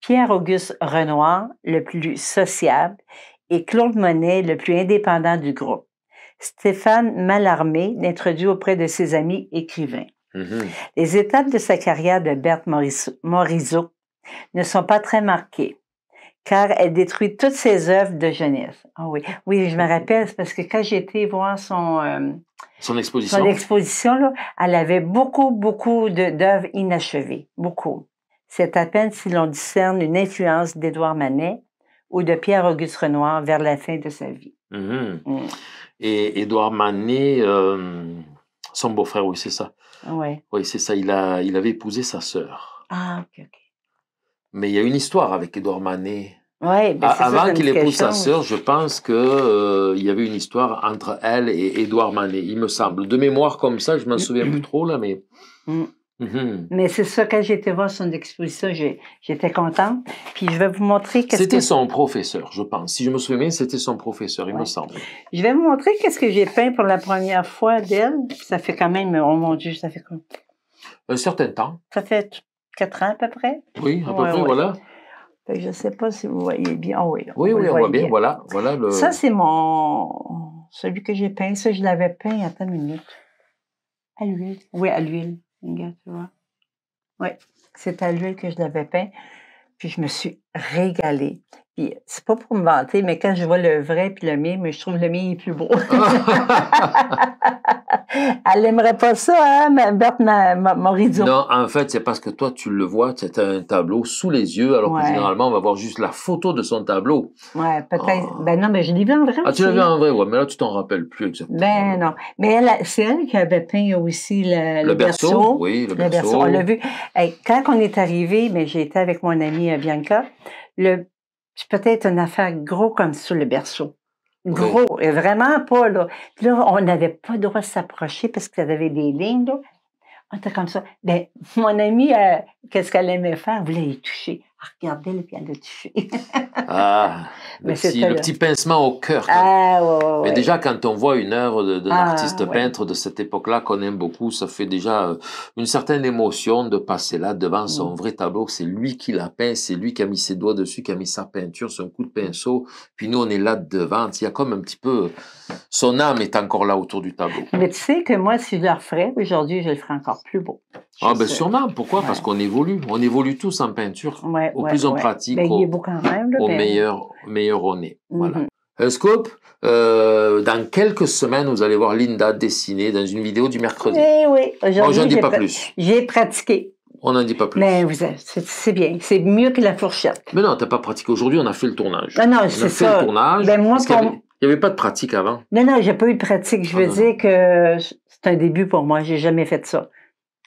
Pierre-Auguste Renoir, le plus sociable. Et Claude Monet, le plus indépendant du groupe. Stéphane Mallarmé l'introduit auprès de ses amis écrivains. Mm-hmm. Les étapes de sa carrière de Berthe Morisot ne sont pas très marquées, car elle détruit toutes ses œuvres de jeunesse. Ah oui. oui, je me rappelle, parce que quand j'étais voir son, euh, son exposition, son là, elle avait beaucoup, beaucoup d'œuvres inachevées, beaucoup. C'est à peine si l'on discerne une influence d'Édouard Manet ou de Pierre-Auguste Renoir vers la fin de sa vie. Mhm. Mm. Et Edouard Manet, euh, son beau-frère, oui, c'est ça. Ouais. Oui, c'est ça. Il, a, il avait épousé sa sœur. Ah, ok, ok. Mais il y a une histoire avec Edouard Manet. Ouais, ben, Avant qu'il épouse sa sœur, je pense qu'il euh, y avait une histoire entre elle et Édouard Manet, il me semble. De mémoire comme ça, je m'en mm. souviens plus trop, là, mais. Mm. Mm-hmm. Mais c'est ça, quand j'ai été voir son exposition, j'étais contente. Puis je vais vous montrer... c'était que... son professeur, je pense. Si je me souviens, c'était son professeur, il me semble. Je vais vous montrer qu'est-ce que j'ai peint pour la première fois d'elle. Ça fait quand même, oh mon Dieu, ça fait quoi? Un certain temps. Ça fait quatre ans à peu près. Oui, à peu près, voilà. Je ne sais pas si vous voyez bien. Ah oui, oui, on voit bien. Voilà, voilà le... Ça, c'est mon... Celui que j'ai peint. Ça, je l'avais peint, à une minute. À l'huile. Oui, à l'huile. Regarde, tu Oui, c'est à l'huile que je l'avais peint. Puis je me suis régalée. Puis c'est pas pour me vanter, mais quand je vois le vrai puis le mien, mais je trouve le mien plus beau. [laughs] Elle aimerait pas ça, hein, Berthe Morizo. Non, en fait, c'est parce que toi, tu le vois, c'est un tableau sous les yeux, alors que généralement, on va voir juste la photo de son tableau. Ouais, peut-être. Ah. Ben non, mais je l'ai vu en vrai. Ah, tu l'as vu en vrai, ouais, mais là, tu t'en rappelles plus exactement. Ben non. Mais c'est elle qui avait peint aussi le, le, le berceau. Oui, le, le berceau. On l'a vu. quand on est arrivé, mais j'étais avec mon amie euh, Bianca, le c'est peut-être une affaire gros comme sous le berceau. Gros, et vraiment pas, là. Puis là, on n'avait pas le droit de s'approcher parce qu'il y avait des lignes, là. On était comme ça. Ben, mon amie, euh, qu'est-ce qu'elle aimait faire? voulait « regarder le de dessus !» ah, [laughs] le, petit, le petit, pincement au cœur. Ah, Mais déjà, quand on voit une œuvre d'un ah, artiste peintre de cette époque-là qu'on aime beaucoup, ça fait déjà euh, une certaine émotion de passer là devant son mm. vrai tableau. C'est lui qui l'a peint, c'est lui qui a mis ses doigts dessus, qui a mis sa peinture, son coup de pinceau. Puis nous, on est là devant. Il y a comme un petit peu. Son âme est encore là autour du tableau. Mais tu sais que moi, si je le referais, aujourd'hui, je le ferais encore plus beau. Ah, ben sûrement. Pourquoi Parce qu'on évolue. On évolue tous en peinture. Ouais, au plus en pratique, ben, au, ben. meilleur, meilleur on est. Mhm. Voilà. Euh, Scope, euh, dans quelques semaines, vous allez voir Linda dessiner dans une vidéo du mercredi. Eh oui, oui, aujourd'hui. pas plus. J'ai pratiqué. On n'en dit pas plus. Mais ben, c'est bien. C'est mieux que la fourchette. Mais non, tu n'as pas pratiqué. Aujourd'hui, on a fait le tournage. Ah non, non, c'est ça. le tournage. Ben, moi, Il n'y avait pas de pratique avant. Non, non, j'ai pas eu de pratique. Je ah veux dire que c'est un début pour moi. J'ai jamais fait ça.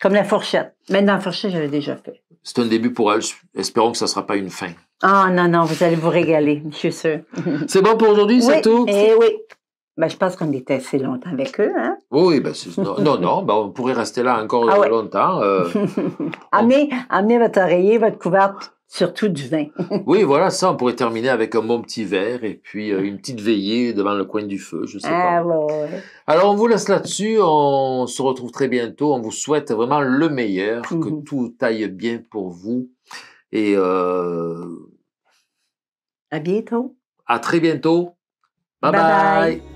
Comme la fourchette. mais dans la fourchette, j'avais déjà fait c'est un début pour elle. Espérons que ça ne sera pas une fin. Ah non, non, vous allez vous régaler, [laughs] je suis sûre. [laughs] c'est bon pour aujourd'hui, c'est tout? Eh oui. Ben, je pense qu'on était assez longtemps avec eux. Hein? Oui, ben, non, non, ben, on pourrait rester là encore ah longtemps. Euh. [laughs] amenez, votre oreiller, votre couverte, Surtout du vin. [laughs] oui, voilà, ça, on pourrait terminer avec un bon petit verre et puis euh, une petite veillée devant le coin du feu, je sais pas. Ah, bah Alors, on vous laisse là-dessus, on se retrouve très bientôt, on vous souhaite vraiment le meilleur, que mhm. tout aille bien pour vous et... Euh, à bientôt. À très bientôt. bye. bye.